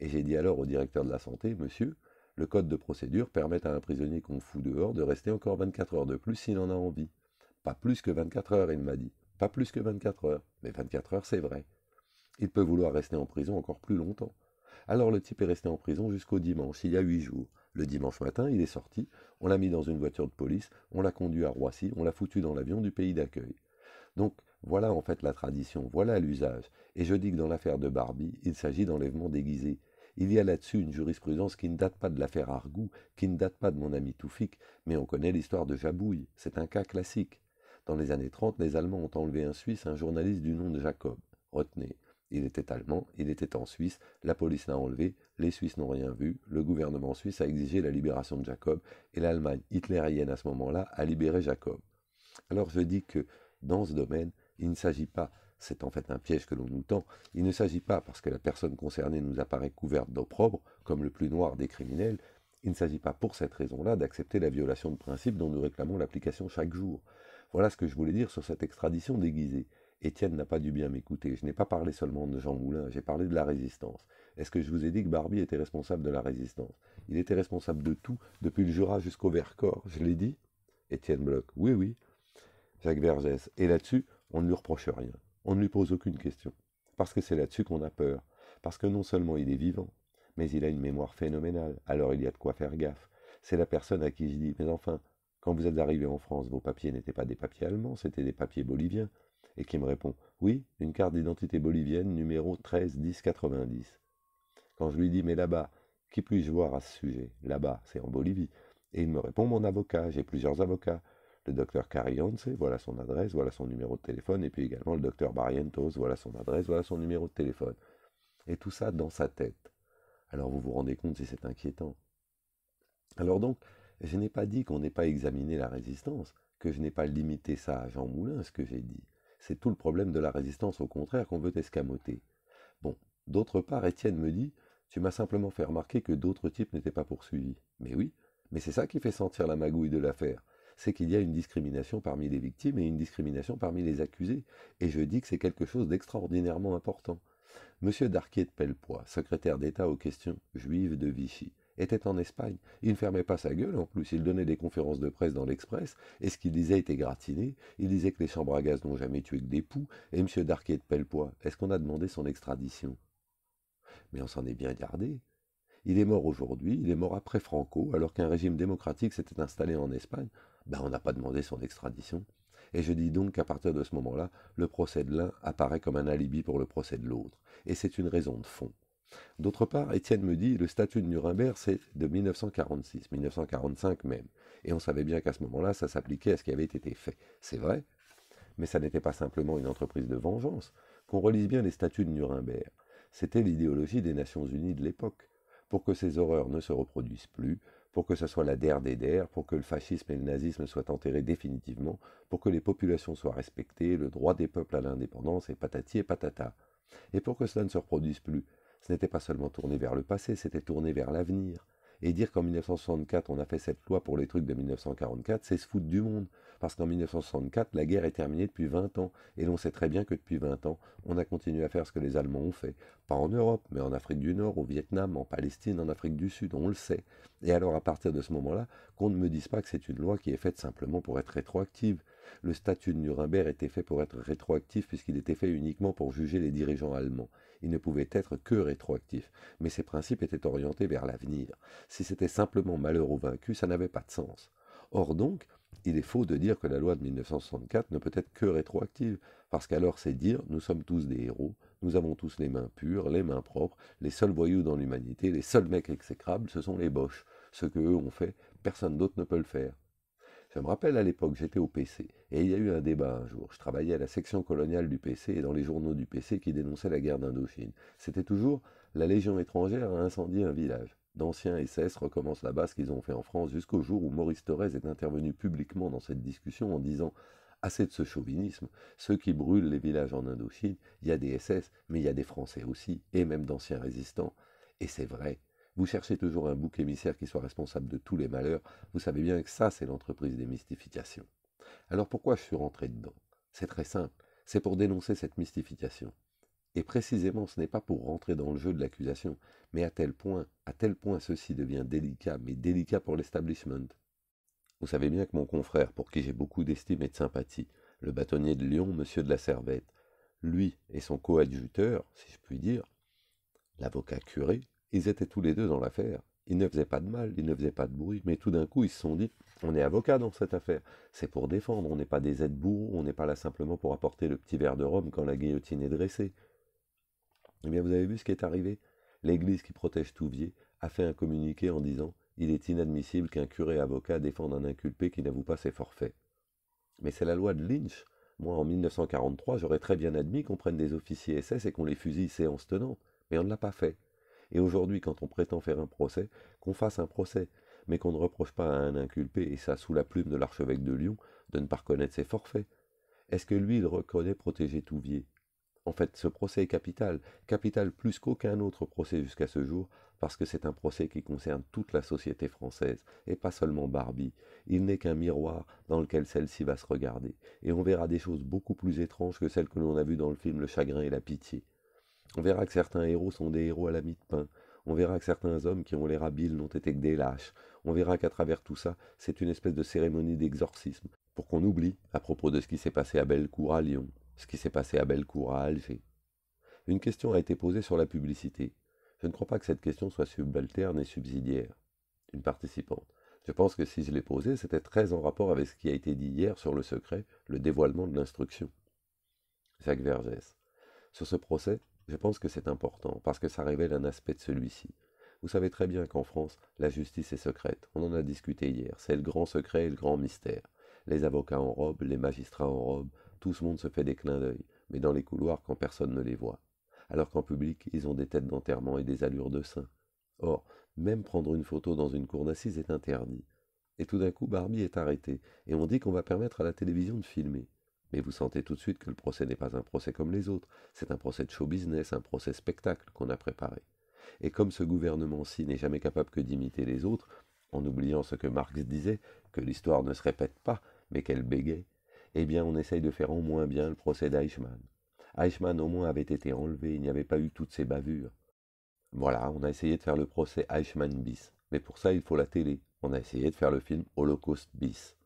Et j'ai dit alors au directeur de la santé, monsieur, le code de procédure permet à un prisonnier qu'on fout dehors de rester encore 24 heures de plus s'il en a envie. Pas plus que 24 heures, il m'a dit. Pas plus que 24 heures. Mais 24 heures, c'est vrai. Il peut vouloir rester en prison encore plus longtemps. Alors le type est resté en prison jusqu'au dimanche, il y a 8 jours. Le dimanche matin, il est sorti, on l'a mis dans une voiture de police, on l'a conduit à Roissy, on l'a foutu dans l'avion du pays d'accueil. Donc, voilà en fait la tradition, voilà l'usage. Et je dis que dans l'affaire de Barbie, il s'agit d'enlèvement déguisé. Il y a là-dessus une jurisprudence qui ne date pas de l'affaire Argou, qui ne date pas de mon ami Toufik, mais on connaît l'histoire de Jabouille, c'est un cas classique. Dans les années 30, les Allemands ont enlevé un Suisse, un journaliste du nom de Jacob. Retenez, il était allemand, il était en Suisse, la police l'a enlevé, les Suisses n'ont rien vu, le gouvernement suisse a exigé la libération de Jacob, et l'Allemagne hitlérienne à ce moment-là a libéré Jacob. Alors je dis que, dans ce domaine, il ne s'agit pas, c'est en fait un piège que l'on nous tend, il ne s'agit pas, parce que la personne concernée nous apparaît couverte d'opprobre, comme le plus noir des criminels, il ne s'agit pas pour cette raison-là d'accepter la violation de principe dont nous réclamons l'application chaque jour. Voilà ce que je voulais dire sur cette extradition déguisée. Étienne n'a pas dû bien m'écouter. Je n'ai pas parlé seulement de Jean Moulin, j'ai parlé de la résistance. Est-ce que je vous ai dit que Barbie était responsable de la résistance Il était responsable de tout, depuis le Jura jusqu'au Vercors. Je l'ai dit Étienne Bloch, oui, oui. Jacques Vergès. Et là-dessus, on ne lui reproche rien, on ne lui pose aucune question, parce que c'est là-dessus qu'on a peur, parce que non seulement il est vivant, mais il a une mémoire phénoménale, alors il y a de quoi faire gaffe. C'est la personne à qui je dis, mais enfin, quand vous êtes arrivé en France, vos papiers n'étaient pas des papiers allemands, c'étaient des papiers boliviens, et qui me répond, oui, une carte d'identité bolivienne numéro 13 Quand je lui dis, mais là-bas, qui puis-je voir à ce sujet Là-bas, c'est en Bolivie. Et il me répond, mon avocat, j'ai plusieurs avocats le docteur Carillonse, voilà son adresse, voilà son numéro de téléphone, et puis également le docteur Barrientos, voilà son adresse, voilà son numéro de téléphone. Et tout ça dans sa tête. Alors vous vous rendez compte si c'est inquiétant. Alors donc, je n'ai pas dit qu'on n'ait pas examiné la résistance, que je n'ai pas limité ça à Jean Moulin, ce que j'ai dit. C'est tout le problème de la résistance, au contraire, qu'on veut escamoter. Bon, d'autre part, Étienne me dit, tu m'as simplement fait remarquer que d'autres types n'étaient pas poursuivis. Mais oui, mais c'est ça qui fait sentir la magouille de l'affaire c'est qu'il y a une discrimination parmi les victimes et une discrimination parmi les accusés. Et je dis que c'est quelque chose d'extraordinairement important. Monsieur Darquier de Pellepoix, secrétaire d'État aux questions juives de Vichy, était en Espagne. Il ne fermait pas sa gueule, en plus, il donnait des conférences de presse dans l'Express, et ce qu'il disait était gratiné. Il disait que les chambres à gaz n'ont jamais tué que des poux, et M. Darquier de Pellepoix, est-ce qu'on a demandé son extradition Mais on s'en est bien gardé. Il est mort aujourd'hui, il est mort après Franco, alors qu'un régime démocratique s'était installé en Espagne ben, on n'a pas demandé son extradition. Et je dis donc qu'à partir de ce moment-là, le procès de l'un apparaît comme un alibi pour le procès de l'autre. Et c'est une raison de fond. D'autre part, Étienne me dit, le statut de Nuremberg, c'est de 1946, 1945 même. Et on savait bien qu'à ce moment-là, ça s'appliquait à ce qui avait été fait. C'est vrai, mais ça n'était pas simplement une entreprise de vengeance. Qu'on relise bien les statuts de Nuremberg. C'était l'idéologie des Nations Unies de l'époque. Pour que ces horreurs ne se reproduisent plus, pour que ce soit la der des der, pour que le fascisme et le nazisme soient enterrés définitivement, pour que les populations soient respectées, le droit des peuples à l'indépendance et patati et patata. Et pour que cela ne se reproduise plus, ce n'était pas seulement tourné vers le passé, c'était tourné vers l'avenir. Et dire qu'en 1964 on a fait cette loi pour les trucs de 1944, c'est se foutre du monde. Parce qu'en 1964, la guerre est terminée depuis 20 ans, et l'on sait très bien que depuis 20 ans, on a continué à faire ce que les Allemands ont fait. Pas en Europe, mais en Afrique du Nord, au Vietnam, en Palestine, en Afrique du Sud, on le sait. Et alors à partir de ce moment-là, qu'on ne me dise pas que c'est une loi qui est faite simplement pour être rétroactive. Le statut de Nuremberg était fait pour être rétroactif puisqu'il était fait uniquement pour juger les dirigeants allemands. Il ne pouvait être que rétroactif, mais ses principes étaient orientés vers l'avenir. Si c'était simplement malheur ou vaincu, ça n'avait pas de sens. Or donc, il est faux de dire que la loi de 1964 ne peut être que rétroactive, parce qu'alors c'est dire nous sommes tous des héros, nous avons tous les mains pures, les mains propres, les seuls voyous dans l'humanité, les seuls mecs exécrables, ce sont les boches. Ce que eux ont fait, personne d'autre ne peut le faire. Je me rappelle à l'époque, j'étais au PC, et il y a eu un débat un jour. Je travaillais à la section coloniale du PC et dans les journaux du PC qui dénonçaient la guerre d'Indochine. C'était toujours la Légion étrangère a incendié un village. D'anciens SS recommencent la base qu'ils ont fait en France jusqu'au jour où Maurice Thorez est intervenu publiquement dans cette discussion en disant Assez de ce chauvinisme, ceux qui brûlent les villages en Indochine, il y a des SS, mais il y a des Français aussi, et même d'anciens résistants. Et c'est vrai, vous cherchez toujours un bouc émissaire qui soit responsable de tous les malheurs, vous savez bien que ça c'est l'entreprise des mystifications. Alors pourquoi je suis rentré dedans C'est très simple, c'est pour dénoncer cette mystification. Et précisément, ce n'est pas pour rentrer dans le jeu de l'accusation, mais à tel point, à tel point ceci devient délicat, mais délicat pour l'establishment. Vous savez bien que mon confrère, pour qui j'ai beaucoup d'estime et de sympathie, le bâtonnier de Lyon, monsieur de la Servette, lui et son coadjuteur, si je puis dire, l'avocat curé, ils étaient tous les deux dans l'affaire. Ils ne faisaient pas de mal, ils ne faisaient pas de bruit, mais tout d'un coup ils se sont dit on est avocat dans cette affaire, c'est pour défendre, on n'est pas des aides bourreaux, on n'est pas là simplement pour apporter le petit verre de rhum quand la guillotine est dressée. Eh bien, vous avez vu ce qui est arrivé L'Église qui protège Touvier a fait un communiqué en disant Il est inadmissible qu'un curé avocat défende un inculpé qui n'avoue pas ses forfaits. Mais c'est la loi de Lynch. Moi, en 1943, j'aurais très bien admis qu'on prenne des officiers SS et qu'on les fusille séance tenante, mais on ne l'a pas fait. Et aujourd'hui, quand on prétend faire un procès, qu'on fasse un procès, mais qu'on ne reproche pas à un inculpé, et ça sous la plume de l'archevêque de Lyon, de ne pas reconnaître ses forfaits. Est-ce que lui, il reconnaît protéger Touvier en fait, ce procès est capital, capital plus qu'aucun autre procès jusqu'à ce jour, parce que c'est un procès qui concerne toute la société française, et pas seulement Barbie. Il n'est qu'un miroir dans lequel celle-ci va se regarder, et on verra des choses beaucoup plus étranges que celles que l'on a vues dans le film Le Chagrin et la Pitié. On verra que certains héros sont des héros à la mie de pain, on verra que certains hommes qui ont l'air habiles n'ont été que des lâches. On verra qu'à travers tout ça, c'est une espèce de cérémonie d'exorcisme, pour qu'on oublie à propos de ce qui s'est passé à Bellecour à Lyon ce qui s'est passé à Belcourt, à Alger. Une question a été posée sur la publicité. Je ne crois pas que cette question soit subalterne et subsidiaire. Une participante. Je pense que si je l'ai posée, c'était très en rapport avec ce qui a été dit hier sur le secret, le dévoilement de l'instruction. Jacques Vergès. Sur ce procès, je pense que c'est important, parce que ça révèle un aspect de celui-ci. Vous savez très bien qu'en France, la justice est secrète. On en a discuté hier. C'est le grand secret et le grand mystère. Les avocats en robe, les magistrats en robe, tout ce monde se fait des clins d'œil, mais dans les couloirs quand personne ne les voit. Alors qu'en public, ils ont des têtes d'enterrement et des allures de saints. Or, même prendre une photo dans une cour d'assises est interdit. Et tout d'un coup, Barbie est arrêtée, et on dit qu'on va permettre à la télévision de filmer. Mais vous sentez tout de suite que le procès n'est pas un procès comme les autres, c'est un procès de show business, un procès spectacle qu'on a préparé. Et comme ce gouvernement-ci n'est jamais capable que d'imiter les autres, en oubliant ce que Marx disait, que l'histoire ne se répète pas, mais qu'elle bégait, eh bien on essaye de faire au moins bien le procès d'Eichmann. Eichmann au moins avait été enlevé, il n'y avait pas eu toutes ces bavures. Voilà, on a essayé de faire le procès Eichmann bis, mais pour ça il faut la télé. On a essayé de faire le film Holocaust bis.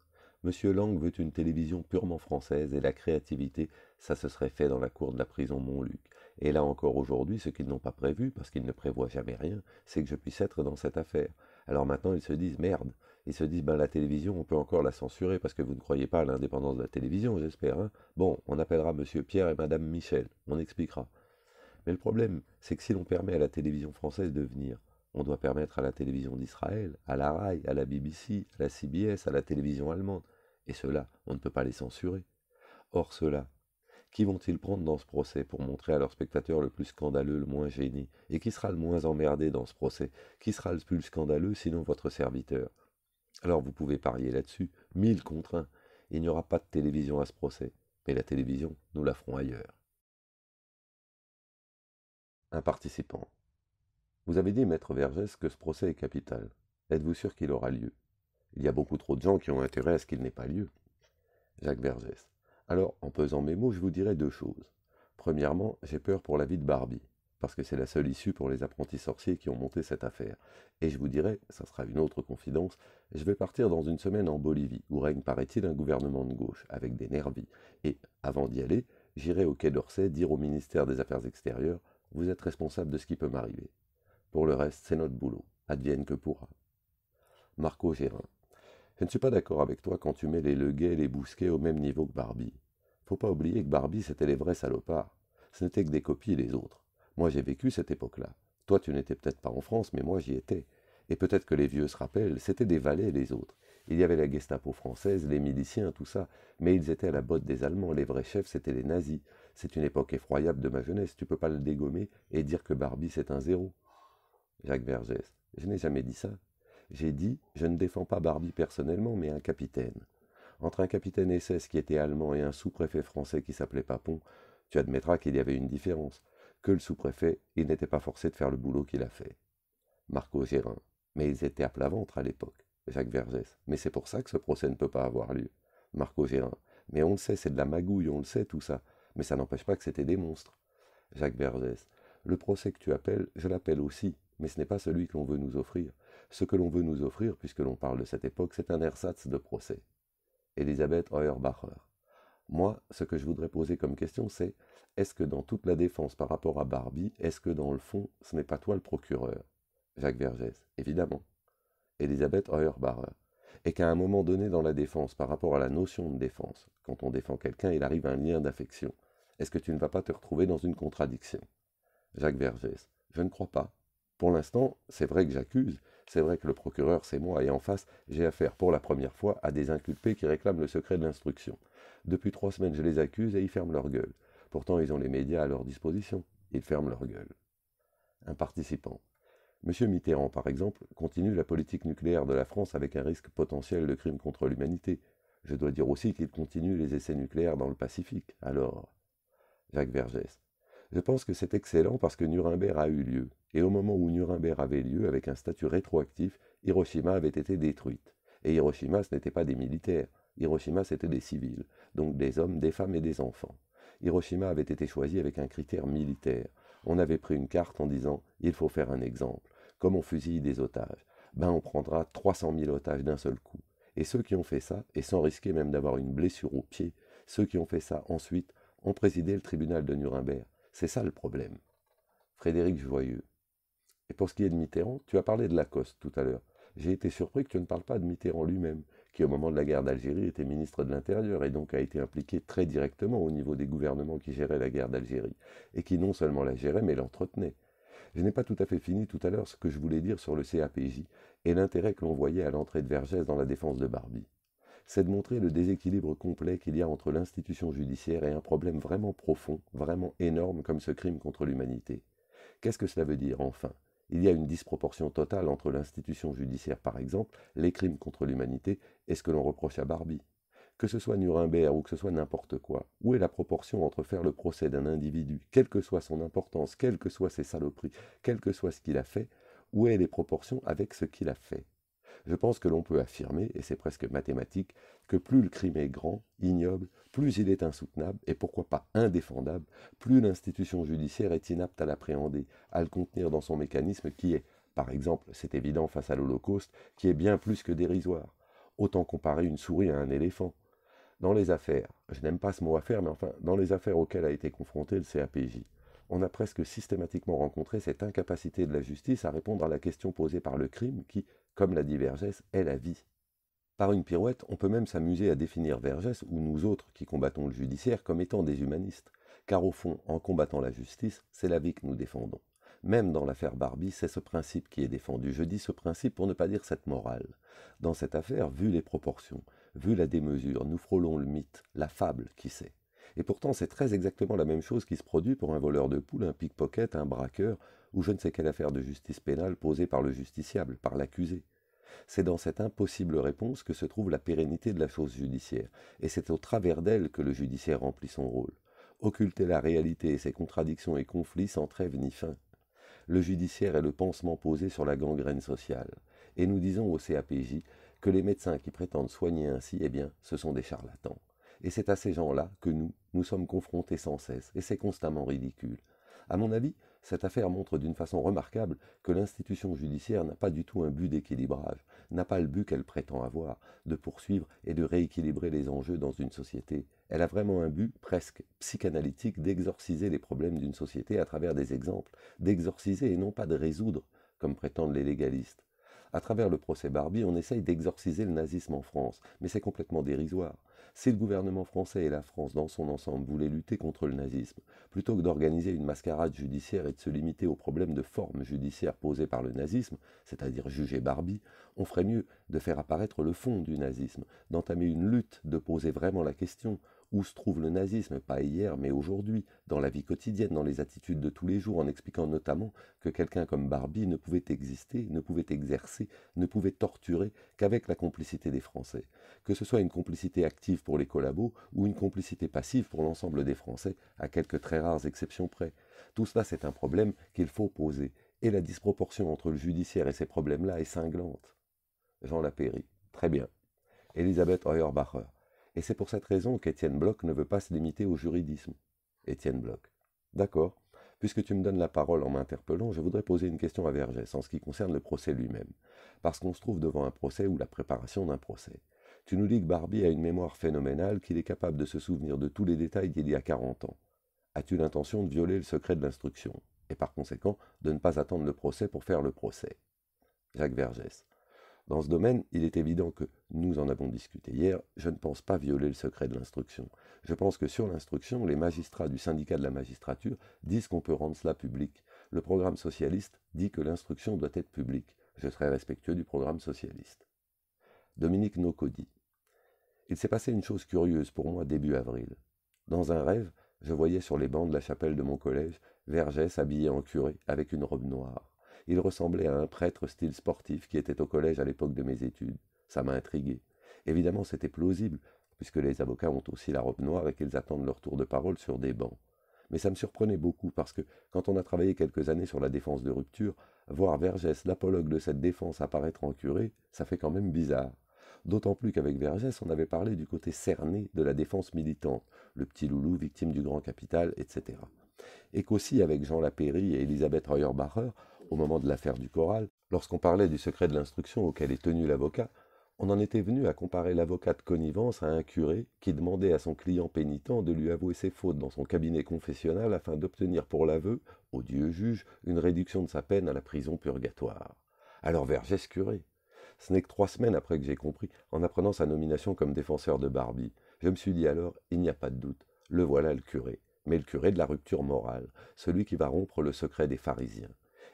Monsieur Lang veut une télévision purement française et la créativité, ça se serait fait dans la cour de la prison Montluc. Et là encore aujourd'hui, ce qu'ils n'ont pas prévu, parce qu'ils ne prévoient jamais rien, c'est que je puisse être dans cette affaire. Alors maintenant ils se disent merde, ils se disent, ben la télévision, on peut encore la censurer parce que vous ne croyez pas à l'indépendance de la télévision, j'espère. Hein bon, on appellera Monsieur Pierre et Madame Michel, on expliquera. Mais le problème, c'est que si l'on permet à la télévision française de venir, on doit permettre à la télévision d'Israël, à la RAI, à la BBC, à la CBS, à la télévision allemande. Et cela, on ne peut pas les censurer. Or cela, qui vont-ils prendre dans ce procès pour montrer à leurs spectateurs le plus scandaleux, le moins génie Et qui sera le moins emmerdé dans ce procès Qui sera le plus scandaleux sinon votre serviteur alors vous pouvez parier là-dessus, mille contre un, Il n'y aura pas de télévision à ce procès, mais la télévision, nous la ferons ailleurs. Un participant. Vous avez dit, maître Vergès, que ce procès est capital. Êtes-vous sûr qu'il aura lieu Il y a beaucoup trop de gens qui ont intérêt à ce qu'il n'ait pas lieu. Jacques Vergès. Alors, en pesant mes mots, je vous dirai deux choses. Premièrement, j'ai peur pour la vie de Barbie parce que c'est la seule issue pour les apprentis sorciers qui ont monté cette affaire. Et je vous dirai, ça sera une autre confidence, je vais partir dans une semaine en Bolivie, où règne, paraît-il, un gouvernement de gauche, avec des nervis. Et, avant d'y aller, j'irai au Quai d'Orsay dire au ministère des Affaires extérieures, vous êtes responsable de ce qui peut m'arriver. Pour le reste, c'est notre boulot, advienne que pourra. Marco Gérin. Je ne suis pas d'accord avec toi quand tu mets les Leguet et les Bousquet au même niveau que Barbie. Faut pas oublier que Barbie, c'était les vrais salopards. Ce n'étaient que des copies les autres. Moi, j'ai vécu cette époque-là. Toi, tu n'étais peut-être pas en France, mais moi, j'y étais. Et peut-être que les vieux se rappellent, c'était des valets, les autres. Il y avait la Gestapo française, les miliciens, tout ça, mais ils étaient à la botte des Allemands, les vrais chefs, c'étaient les nazis. C'est une époque effroyable de ma jeunesse, tu peux pas le dégommer et dire que Barbie c'est un zéro. Jacques Bergès, je n'ai jamais dit ça. J'ai dit, je ne défends pas Barbie personnellement, mais un capitaine. Entre un capitaine SS qui était allemand et un sous-préfet français qui s'appelait Papon, tu admettras qu'il y avait une différence que le sous-préfet, il n'était pas forcé de faire le boulot qu'il a fait. Marco Gérin. Mais ils étaient à plat ventre à l'époque. Jacques Vergès. Mais c'est pour ça que ce procès ne peut pas avoir lieu. Marco Gérin. Mais on le sait, c'est de la magouille, on le sait tout ça. Mais ça n'empêche pas que c'était des monstres. Jacques Vergès. Le procès que tu appelles, je l'appelle aussi, mais ce n'est pas celui que l'on veut nous offrir. Ce que l'on veut nous offrir, puisque l'on parle de cette époque, c'est un ersatz de procès. Elisabeth Heuerbacher. Moi, ce que je voudrais poser comme question, c'est est-ce que dans toute la défense par rapport à Barbie, est-ce que dans le fond, ce n'est pas toi le procureur Jacques Vergès, évidemment. Elisabeth Heuerbarer. Et qu'à un moment donné dans la défense, par rapport à la notion de défense, quand on défend quelqu'un, il arrive un lien d'affection. Est-ce que tu ne vas pas te retrouver dans une contradiction Jacques Vergès, je ne crois pas. Pour l'instant, c'est vrai que j'accuse, c'est vrai que le procureur, c'est moi, et en face, j'ai affaire pour la première fois à des inculpés qui réclament le secret de l'instruction. Depuis trois semaines, je les accuse et ils ferment leur gueule. Pourtant, ils ont les médias à leur disposition. Ils ferment leur gueule. Un participant. Monsieur Mitterrand, par exemple, continue la politique nucléaire de la France avec un risque potentiel de crime contre l'humanité. Je dois dire aussi qu'il continue les essais nucléaires dans le Pacifique. Alors Jacques Vergès. Je pense que c'est excellent parce que Nuremberg a eu lieu. Et au moment où Nuremberg avait lieu, avec un statut rétroactif, Hiroshima avait été détruite. Et Hiroshima, ce n'était pas des militaires. Hiroshima, c'était des civils, donc des hommes, des femmes et des enfants. Hiroshima avait été choisi avec un critère militaire. On avait pris une carte en disant il faut faire un exemple. Comme on fusille des otages, ben on prendra 300 000 otages d'un seul coup. Et ceux qui ont fait ça, et sans risquer même d'avoir une blessure au pied, ceux qui ont fait ça ensuite ont présidé le tribunal de Nuremberg. C'est ça le problème. Frédéric Joyeux. Et pour ce qui est de Mitterrand, tu as parlé de Lacoste tout à l'heure. J'ai été surpris que tu ne parles pas de Mitterrand lui-même qui au moment de la guerre d'Algérie était ministre de l'Intérieur et donc a été impliqué très directement au niveau des gouvernements qui géraient la guerre d'Algérie, et qui non seulement la géraient, mais l'entretenaient. Je n'ai pas tout à fait fini tout à l'heure ce que je voulais dire sur le CAPJ et l'intérêt que l'on voyait à l'entrée de Vergès dans la défense de Barbie. C'est de montrer le déséquilibre complet qu'il y a entre l'institution judiciaire et un problème vraiment profond, vraiment énorme comme ce crime contre l'humanité. Qu'est-ce que cela veut dire enfin il y a une disproportion totale entre l'institution judiciaire, par exemple, les crimes contre l'humanité et ce que l'on reproche à Barbie. Que ce soit Nuremberg ou que ce soit n'importe quoi, où est la proportion entre faire le procès d'un individu, quelle que soit son importance, quelles que soient ses saloperies, quel que soit ce qu'il a fait, où est les proportions avec ce qu'il a fait je pense que l'on peut affirmer, et c'est presque mathématique, que plus le crime est grand, ignoble, plus il est insoutenable, et pourquoi pas indéfendable, plus l'institution judiciaire est inapte à l'appréhender, à le contenir dans son mécanisme qui est, par exemple, c'est évident face à l'Holocauste, qui est bien plus que dérisoire. Autant comparer une souris à un éléphant. Dans les affaires, je n'aime pas ce mot affaire, mais enfin, dans les affaires auxquelles a été confronté le CAPJ, on a presque systématiquement rencontré cette incapacité de la justice à répondre à la question posée par le crime qui, comme la dit Vergès, est la vie. Par une pirouette, on peut même s'amuser à définir Vergès ou nous autres qui combattons le judiciaire comme étant des humanistes, car au fond, en combattant la justice, c'est la vie que nous défendons. Même dans l'affaire Barbie, c'est ce principe qui est défendu. Je dis ce principe pour ne pas dire cette morale. Dans cette affaire, vu les proportions, vu la démesure, nous frôlons le mythe, la fable, qui sait. Et pourtant, c'est très exactement la même chose qui se produit pour un voleur de poule, un pickpocket, un braqueur, ou je ne sais quelle affaire de justice pénale posée par le justiciable, par l'accusé. C'est dans cette impossible réponse que se trouve la pérennité de la chose judiciaire, et c'est au travers d'elle que le judiciaire remplit son rôle. Occulter la réalité et ses contradictions et conflits sans trêve ni fin. Le judiciaire est le pansement posé sur la gangrène sociale, et nous disons au CAPJ que les médecins qui prétendent soigner ainsi, eh bien, ce sont des charlatans. Et c'est à ces gens-là que nous, nous sommes confrontés sans cesse, et c'est constamment ridicule. À mon avis, cette affaire montre d'une façon remarquable que l'institution judiciaire n'a pas du tout un but d'équilibrage, n'a pas le but qu'elle prétend avoir, de poursuivre et de rééquilibrer les enjeux dans une société. Elle a vraiment un but presque psychanalytique d'exorciser les problèmes d'une société à travers des exemples, d'exorciser et non pas de résoudre, comme prétendent les légalistes. À travers le procès Barbie, on essaye d'exorciser le nazisme en France, mais c'est complètement dérisoire. Si le gouvernement français et la France dans son ensemble voulaient lutter contre le nazisme, plutôt que d'organiser une mascarade judiciaire et de se limiter aux problèmes de forme judiciaire posés par le nazisme, c'est-à-dire juger Barbie, on ferait mieux de faire apparaître le fond du nazisme, d'entamer une lutte, de poser vraiment la question, où se trouve le nazisme, pas hier, mais aujourd'hui, dans la vie quotidienne, dans les attitudes de tous les jours, en expliquant notamment que quelqu'un comme Barbie ne pouvait exister, ne pouvait exercer, ne pouvait torturer qu'avec la complicité des Français. Que ce soit une complicité active pour les collabos ou une complicité passive pour l'ensemble des Français, à quelques très rares exceptions près. Tout cela, c'est un problème qu'il faut poser. Et la disproportion entre le judiciaire et ces problèmes-là est cinglante. Jean Lapéry. Très bien. Elisabeth Heuerbacher. Et c'est pour cette raison qu'Étienne Bloch ne veut pas se limiter au juridisme. Étienne Bloch. D'accord. Puisque tu me donnes la parole en m'interpellant, je voudrais poser une question à Vergès en ce qui concerne le procès lui-même. Parce qu'on se trouve devant un procès ou la préparation d'un procès. Tu nous dis que Barbie a une mémoire phénoménale, qu'il est capable de se souvenir de tous les détails d'il y a 40 ans. As-tu l'intention de violer le secret de l'instruction Et par conséquent, de ne pas attendre le procès pour faire le procès Jacques Vergès. Dans ce domaine, il est évident que, nous en avons discuté hier, je ne pense pas violer le secret de l'instruction. Je pense que sur l'instruction, les magistrats du syndicat de la magistrature disent qu'on peut rendre cela public. Le programme socialiste dit que l'instruction doit être publique. Je serai respectueux du programme socialiste. Dominique Nocodi. Il s'est passé une chose curieuse pour moi début avril. Dans un rêve, je voyais sur les bancs de la chapelle de mon collège Vergès habillé en curé avec une robe noire. Il ressemblait à un prêtre style sportif qui était au collège à l'époque de mes études. Ça m'a intrigué. Évidemment, c'était plausible, puisque les avocats ont aussi la robe noire et qu'ils attendent leur tour de parole sur des bancs. Mais ça me surprenait beaucoup, parce que quand on a travaillé quelques années sur la défense de rupture, voir Vergès, l'apologue de cette défense, apparaître en curé, ça fait quand même bizarre. D'autant plus qu'avec Vergès, on avait parlé du côté cerné de la défense militante, le petit loulou victime du grand capital, etc. Et qu'aussi avec Jean Lapéry et Elisabeth Reuerbacher, au moment de l'affaire du choral, lorsqu'on parlait du secret de l'instruction auquel est tenu l'avocat, on en était venu à comparer l'avocat de connivence à un curé qui demandait à son client pénitent de lui avouer ses fautes dans son cabinet confessionnal afin d'obtenir pour l'aveu, au Dieu juge, une réduction de sa peine à la prison purgatoire. Alors vergesse curé. Ce n'est que trois semaines après que j'ai compris, en apprenant sa nomination comme défenseur de Barbie. Je me suis dit alors, il n'y a pas de doute, le voilà le curé, mais le curé de la rupture morale, celui qui va rompre le secret des pharisiens.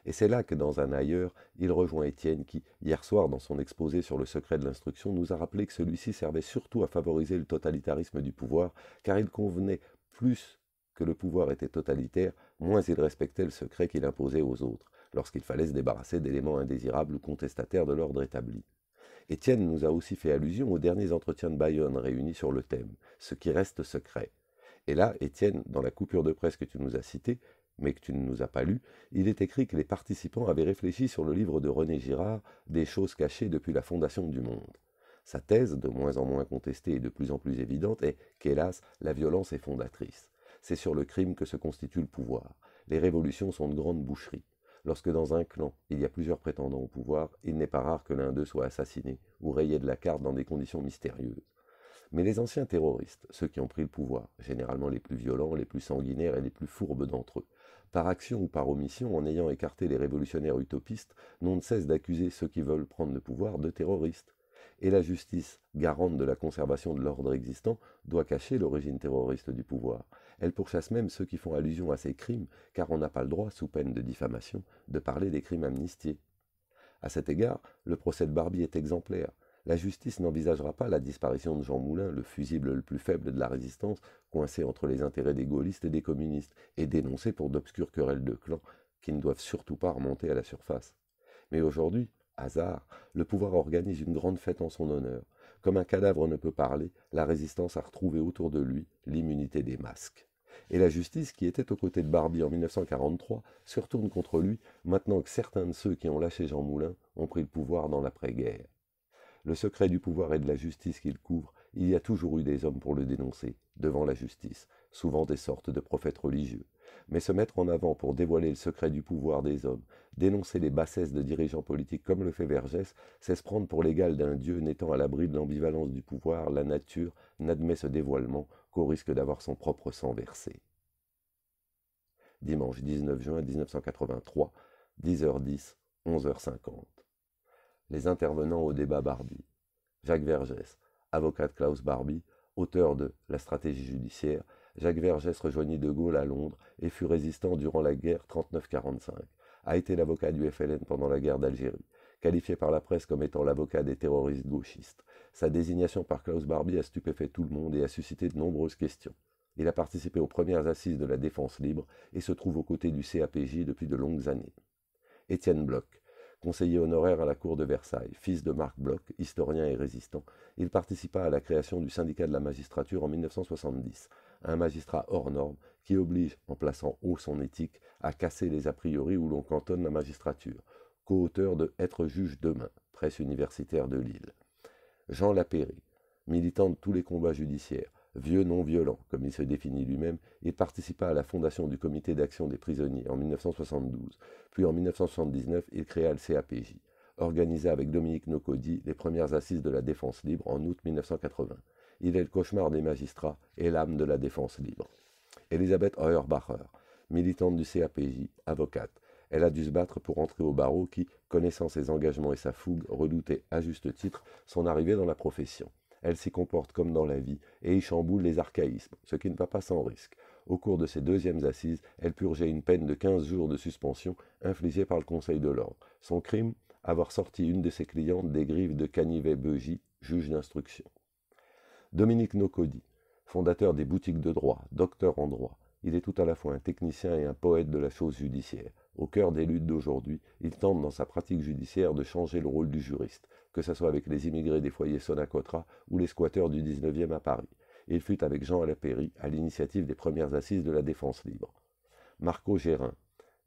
Et c'est là que dans un ailleurs, il rejoint Étienne qui, hier soir, dans son exposé sur le secret de l'instruction, nous a rappelé que celui-ci servait surtout à favoriser le totalitarisme du pouvoir, car il convenait plus que le pouvoir était totalitaire, moins il respectait le secret qu'il imposait aux autres, lorsqu'il fallait se débarrasser d'éléments indésirables ou contestataires de l'ordre établi. Étienne nous a aussi fait allusion aux derniers entretiens de Bayonne réunis sur le thème, ce qui reste secret. Et là, Étienne, dans la coupure de presse que tu nous as citée, mais que tu ne nous as pas lu, il est écrit que les participants avaient réfléchi sur le livre de René Girard, Des choses cachées depuis la fondation du monde. Sa thèse, de moins en moins contestée et de plus en plus évidente, est qu'hélas, la violence est fondatrice. C'est sur le crime que se constitue le pouvoir. Les révolutions sont de grandes boucheries. Lorsque dans un clan, il y a plusieurs prétendants au pouvoir, il n'est pas rare que l'un d'eux soit assassiné ou rayé de la carte dans des conditions mystérieuses. Mais les anciens terroristes, ceux qui ont pris le pouvoir, généralement les plus violents, les plus sanguinaires et les plus fourbes d'entre eux, par action ou par omission, en ayant écarté les révolutionnaires utopistes, n'ont ne cesse d'accuser ceux qui veulent prendre le pouvoir de terroristes. Et la justice, garante de la conservation de l'ordre existant, doit cacher l'origine terroriste du pouvoir. Elle pourchasse même ceux qui font allusion à ces crimes, car on n'a pas le droit, sous peine de diffamation, de parler des crimes amnistiés. À cet égard, le procès de Barbie est exemplaire. La justice n'envisagera pas la disparition de Jean Moulin, le fusible le plus faible de la résistance, coincé entre les intérêts des gaullistes et des communistes, et dénoncé pour d'obscures querelles de clans qui ne doivent surtout pas remonter à la surface. Mais aujourd'hui, hasard, le pouvoir organise une grande fête en son honneur. Comme un cadavre ne peut parler, la résistance a retrouvé autour de lui l'immunité des masques. Et la justice, qui était aux côtés de Barbie en 1943, se retourne contre lui maintenant que certains de ceux qui ont lâché Jean Moulin ont pris le pouvoir dans l'après-guerre le secret du pouvoir et de la justice qu'il couvre, il y a toujours eu des hommes pour le dénoncer, devant la justice, souvent des sortes de prophètes religieux. Mais se mettre en avant pour dévoiler le secret du pouvoir des hommes, dénoncer les bassesses de dirigeants politiques comme le fait Vergès, c'est se prendre pour l'égal d'un dieu n'étant à l'abri de l'ambivalence du pouvoir, la nature n'admet ce dévoilement qu'au risque d'avoir son propre sang versé. Dimanche 19 juin 1983, 10h10, 11h50 les intervenants au débat Barbie. Jacques Vergès, avocat de Klaus Barbie, auteur de La stratégie judiciaire, Jacques Vergès rejoignit De Gaulle à Londres et fut résistant durant la guerre 39-45, a été l'avocat du FLN pendant la guerre d'Algérie, qualifié par la presse comme étant l'avocat des terroristes gauchistes. Sa désignation par Klaus Barbie a stupéfait tout le monde et a suscité de nombreuses questions. Il a participé aux premières assises de la défense libre et se trouve aux côtés du CAPJ depuis de longues années. Étienne Bloch, conseiller honoraire à la cour de Versailles, fils de Marc Bloch, historien et résistant. Il participa à la création du syndicat de la magistrature en 1970, un magistrat hors norme qui oblige, en plaçant haut son éthique, à casser les a priori où l'on cantonne la magistrature, co-auteur de Être juge demain, presse universitaire de Lille. Jean Lapéry, militant de tous les combats judiciaires, vieux non violent, comme il se définit lui-même, il participa à la fondation du comité d'action des prisonniers en 1972. Puis en 1979, il créa le CAPJ, organisa avec Dominique Nocodi les premières assises de la défense libre en août 1980. Il est le cauchemar des magistrats et l'âme de la défense libre. Elisabeth Heuerbacher, militante du CAPJ, avocate, elle a dû se battre pour entrer au barreau qui, connaissant ses engagements et sa fougue, redoutait à juste titre son arrivée dans la profession elle s'y comporte comme dans la vie et y chamboule les archaïsmes, ce qui ne va pas sans risque. Au cours de ses deuxièmes assises, elle purgeait une peine de 15 jours de suspension infligée par le Conseil de l'ordre. Son crime Avoir sorti une de ses clientes des griffes de Canivet-Beugy, juge d'instruction. Dominique Nocodi, fondateur des boutiques de droit, docteur en droit, il est tout à la fois un technicien et un poète de la chose judiciaire. Au cœur des luttes d'aujourd'hui, il tente dans sa pratique judiciaire de changer le rôle du juriste, que ce soit avec les immigrés des foyers Sonacotra ou les squatteurs du 19e à Paris. Il fut avec Jean Alapéry à l'initiative des premières assises de la défense libre. Marco Gérin,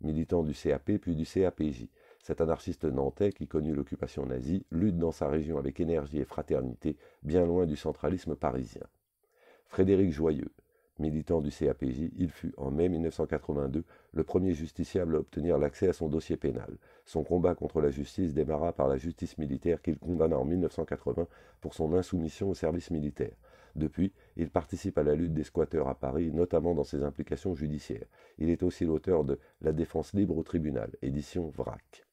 militant du CAP puis du CAPJ, cet anarchiste nantais qui connut l'occupation nazie, lutte dans sa région avec énergie et fraternité, bien loin du centralisme parisien. Frédéric Joyeux, Militant du CAPJ, il fut en mai 1982 le premier justiciable à obtenir l'accès à son dossier pénal. Son combat contre la justice démarra par la justice militaire qu'il condamna en 1980 pour son insoumission au service militaire. Depuis, il participe à la lutte des squatteurs à Paris, notamment dans ses implications judiciaires. Il est aussi l'auteur de La défense libre au tribunal, édition VRAC.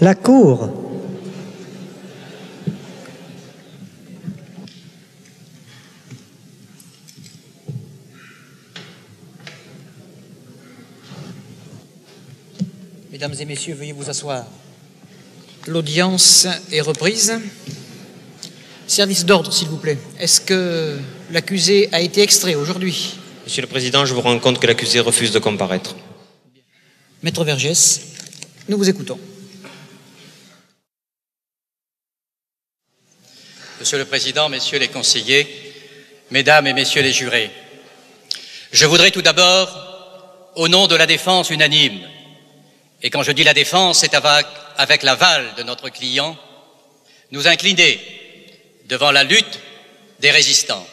la cour. Mesdames et messieurs, veuillez vous asseoir. L'audience est reprise. Service d'ordre, s'il vous plaît. Est-ce que l'accusé a été extrait aujourd'hui Monsieur le Président, je vous rends compte que l'accusé refuse de comparaître. Maître Vergès, nous vous écoutons. Monsieur le Président, Messieurs les conseillers, Mesdames et Messieurs les jurés, je voudrais tout d'abord, au nom de la défense unanime, et quand je dis la défense, c'est avec, l'aval de notre client, nous incliner devant la lutte des résistants.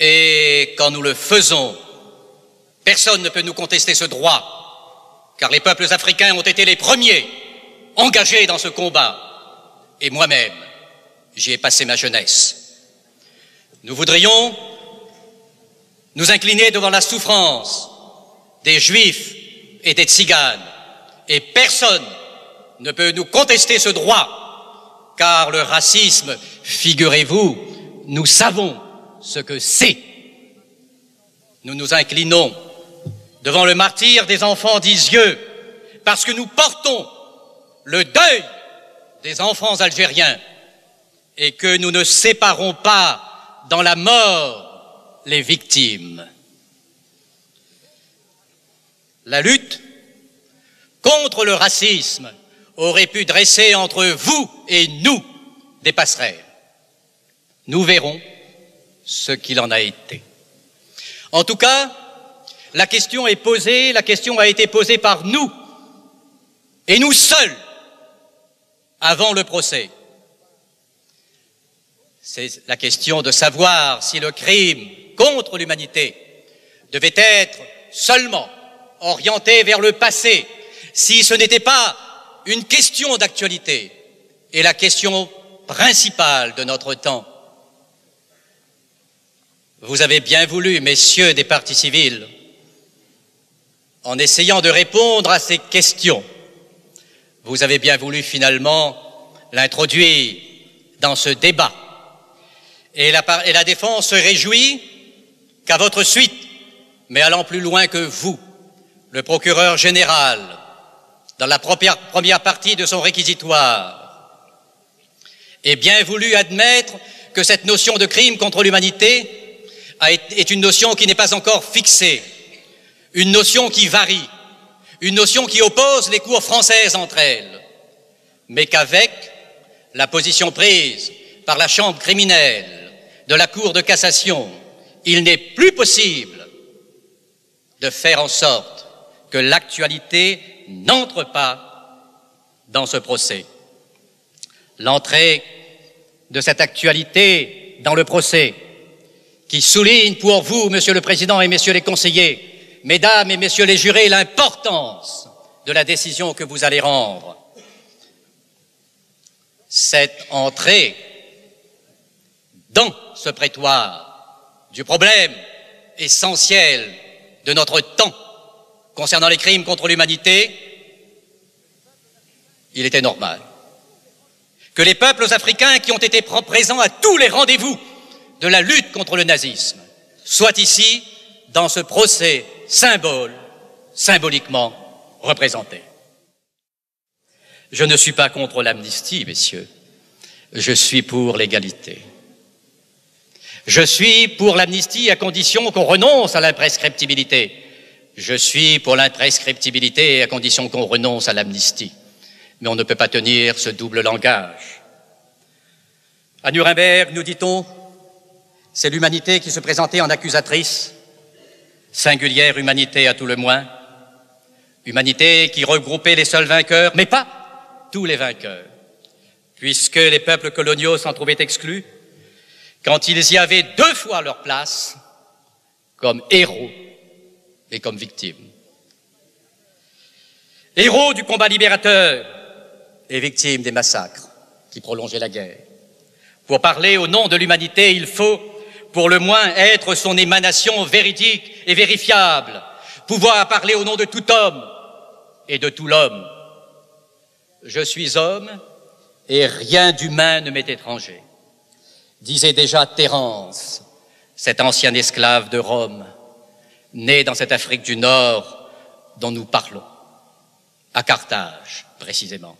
Et quand nous le faisons, personne ne peut nous contester ce droit, car les peuples africains ont été les premiers engagés dans ce combat, et moi-même. J'y ai passé ma jeunesse. Nous voudrions nous incliner devant la souffrance des Juifs et des Tziganes, et personne ne peut nous contester ce droit, car le racisme, figurez-vous, nous savons ce que c'est. Nous nous inclinons devant le martyr des enfants d'Isieux, parce que nous portons le deuil des enfants algériens et que nous ne séparons pas dans la mort les victimes. La lutte contre le racisme aurait pu dresser entre vous et nous des passerelles. Nous verrons ce qu'il en a été. En tout cas, la question est posée, la question a été posée par nous, et nous seuls, avant le procès. C'est la question de savoir si le crime contre l'humanité devait être seulement orienté vers le passé, si ce n'était pas une question d'actualité et la question principale de notre temps. Vous avez bien voulu, messieurs des partis civils, en essayant de répondre à ces questions, vous avez bien voulu finalement l'introduire dans ce débat et la, et la défense se réjouit qu'à votre suite, mais allant plus loin que vous, le procureur général, dans la première partie de son réquisitoire, ait bien voulu admettre que cette notion de crime contre l'humanité est une notion qui n'est pas encore fixée, une notion qui varie, une notion qui oppose les cours françaises entre elles, mais qu'avec la position prise par la Chambre criminelle de la Cour de cassation, il n'est plus possible de faire en sorte que l'actualité n'entre pas dans ce procès. L'entrée de cette actualité dans le procès, qui souligne pour vous, Monsieur le Président et Messieurs les conseillers, Mesdames et Messieurs les jurés, l'importance de la décision que vous allez rendre. Cette entrée dans ce prétoire du problème essentiel de notre temps concernant les crimes contre l'humanité, il était normal que les peuples africains qui ont été présents à tous les rendez-vous de la lutte contre le nazisme soient ici dans ce procès symbole, symboliquement représenté. Je ne suis pas contre l'amnistie, messieurs. Je suis pour l'égalité. Je suis pour l'amnistie à condition qu'on renonce à l'imprescriptibilité. Je suis pour l'imprescriptibilité à condition qu'on renonce à l'amnistie. Mais on ne peut pas tenir ce double langage. À Nuremberg, nous dit-on, c'est l'humanité qui se présentait en accusatrice, singulière humanité à tout le moins, humanité qui regroupait les seuls vainqueurs, mais pas tous les vainqueurs, puisque les peuples coloniaux s'en trouvaient exclus, quand ils y avaient deux fois leur place comme héros et comme victimes. Héros du combat libérateur et victimes des massacres qui prolongeaient la guerre. Pour parler au nom de l'humanité, il faut pour le moins être son émanation véridique et vérifiable, pouvoir parler au nom de tout homme et de tout l'homme. Je suis homme et rien d'humain ne m'est étranger disait déjà Terence, cet ancien esclave de Rome, né dans cette Afrique du Nord dont nous parlons, à Carthage précisément.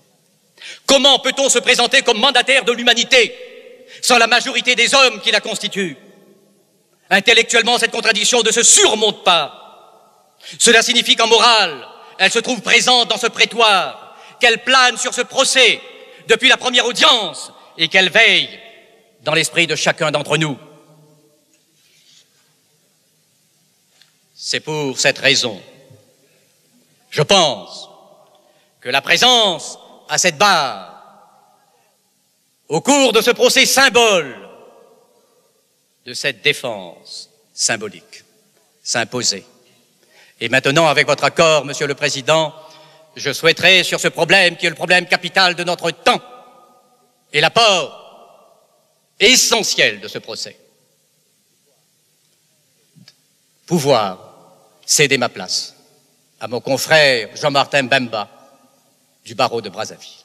Comment peut-on se présenter comme mandataire de l'humanité sans la majorité des hommes qui la constituent Intellectuellement, cette contradiction ne se surmonte pas. Cela signifie qu'en morale, elle se trouve présente dans ce prétoire, qu'elle plane sur ce procès depuis la première audience et qu'elle veille dans l'esprit de chacun d'entre nous. C'est pour cette raison, je pense, que la présence à cette barre, au cours de ce procès symbole, de cette défense symbolique, s'imposer. Et maintenant, avec votre accord, Monsieur le Président, je souhaiterais, sur ce problème qui est le problème capital de notre temps, et l'apport essentiel de ce procès. Pouvoir céder ma place à mon confrère Jean-Martin Bemba du barreau de Brazzaville.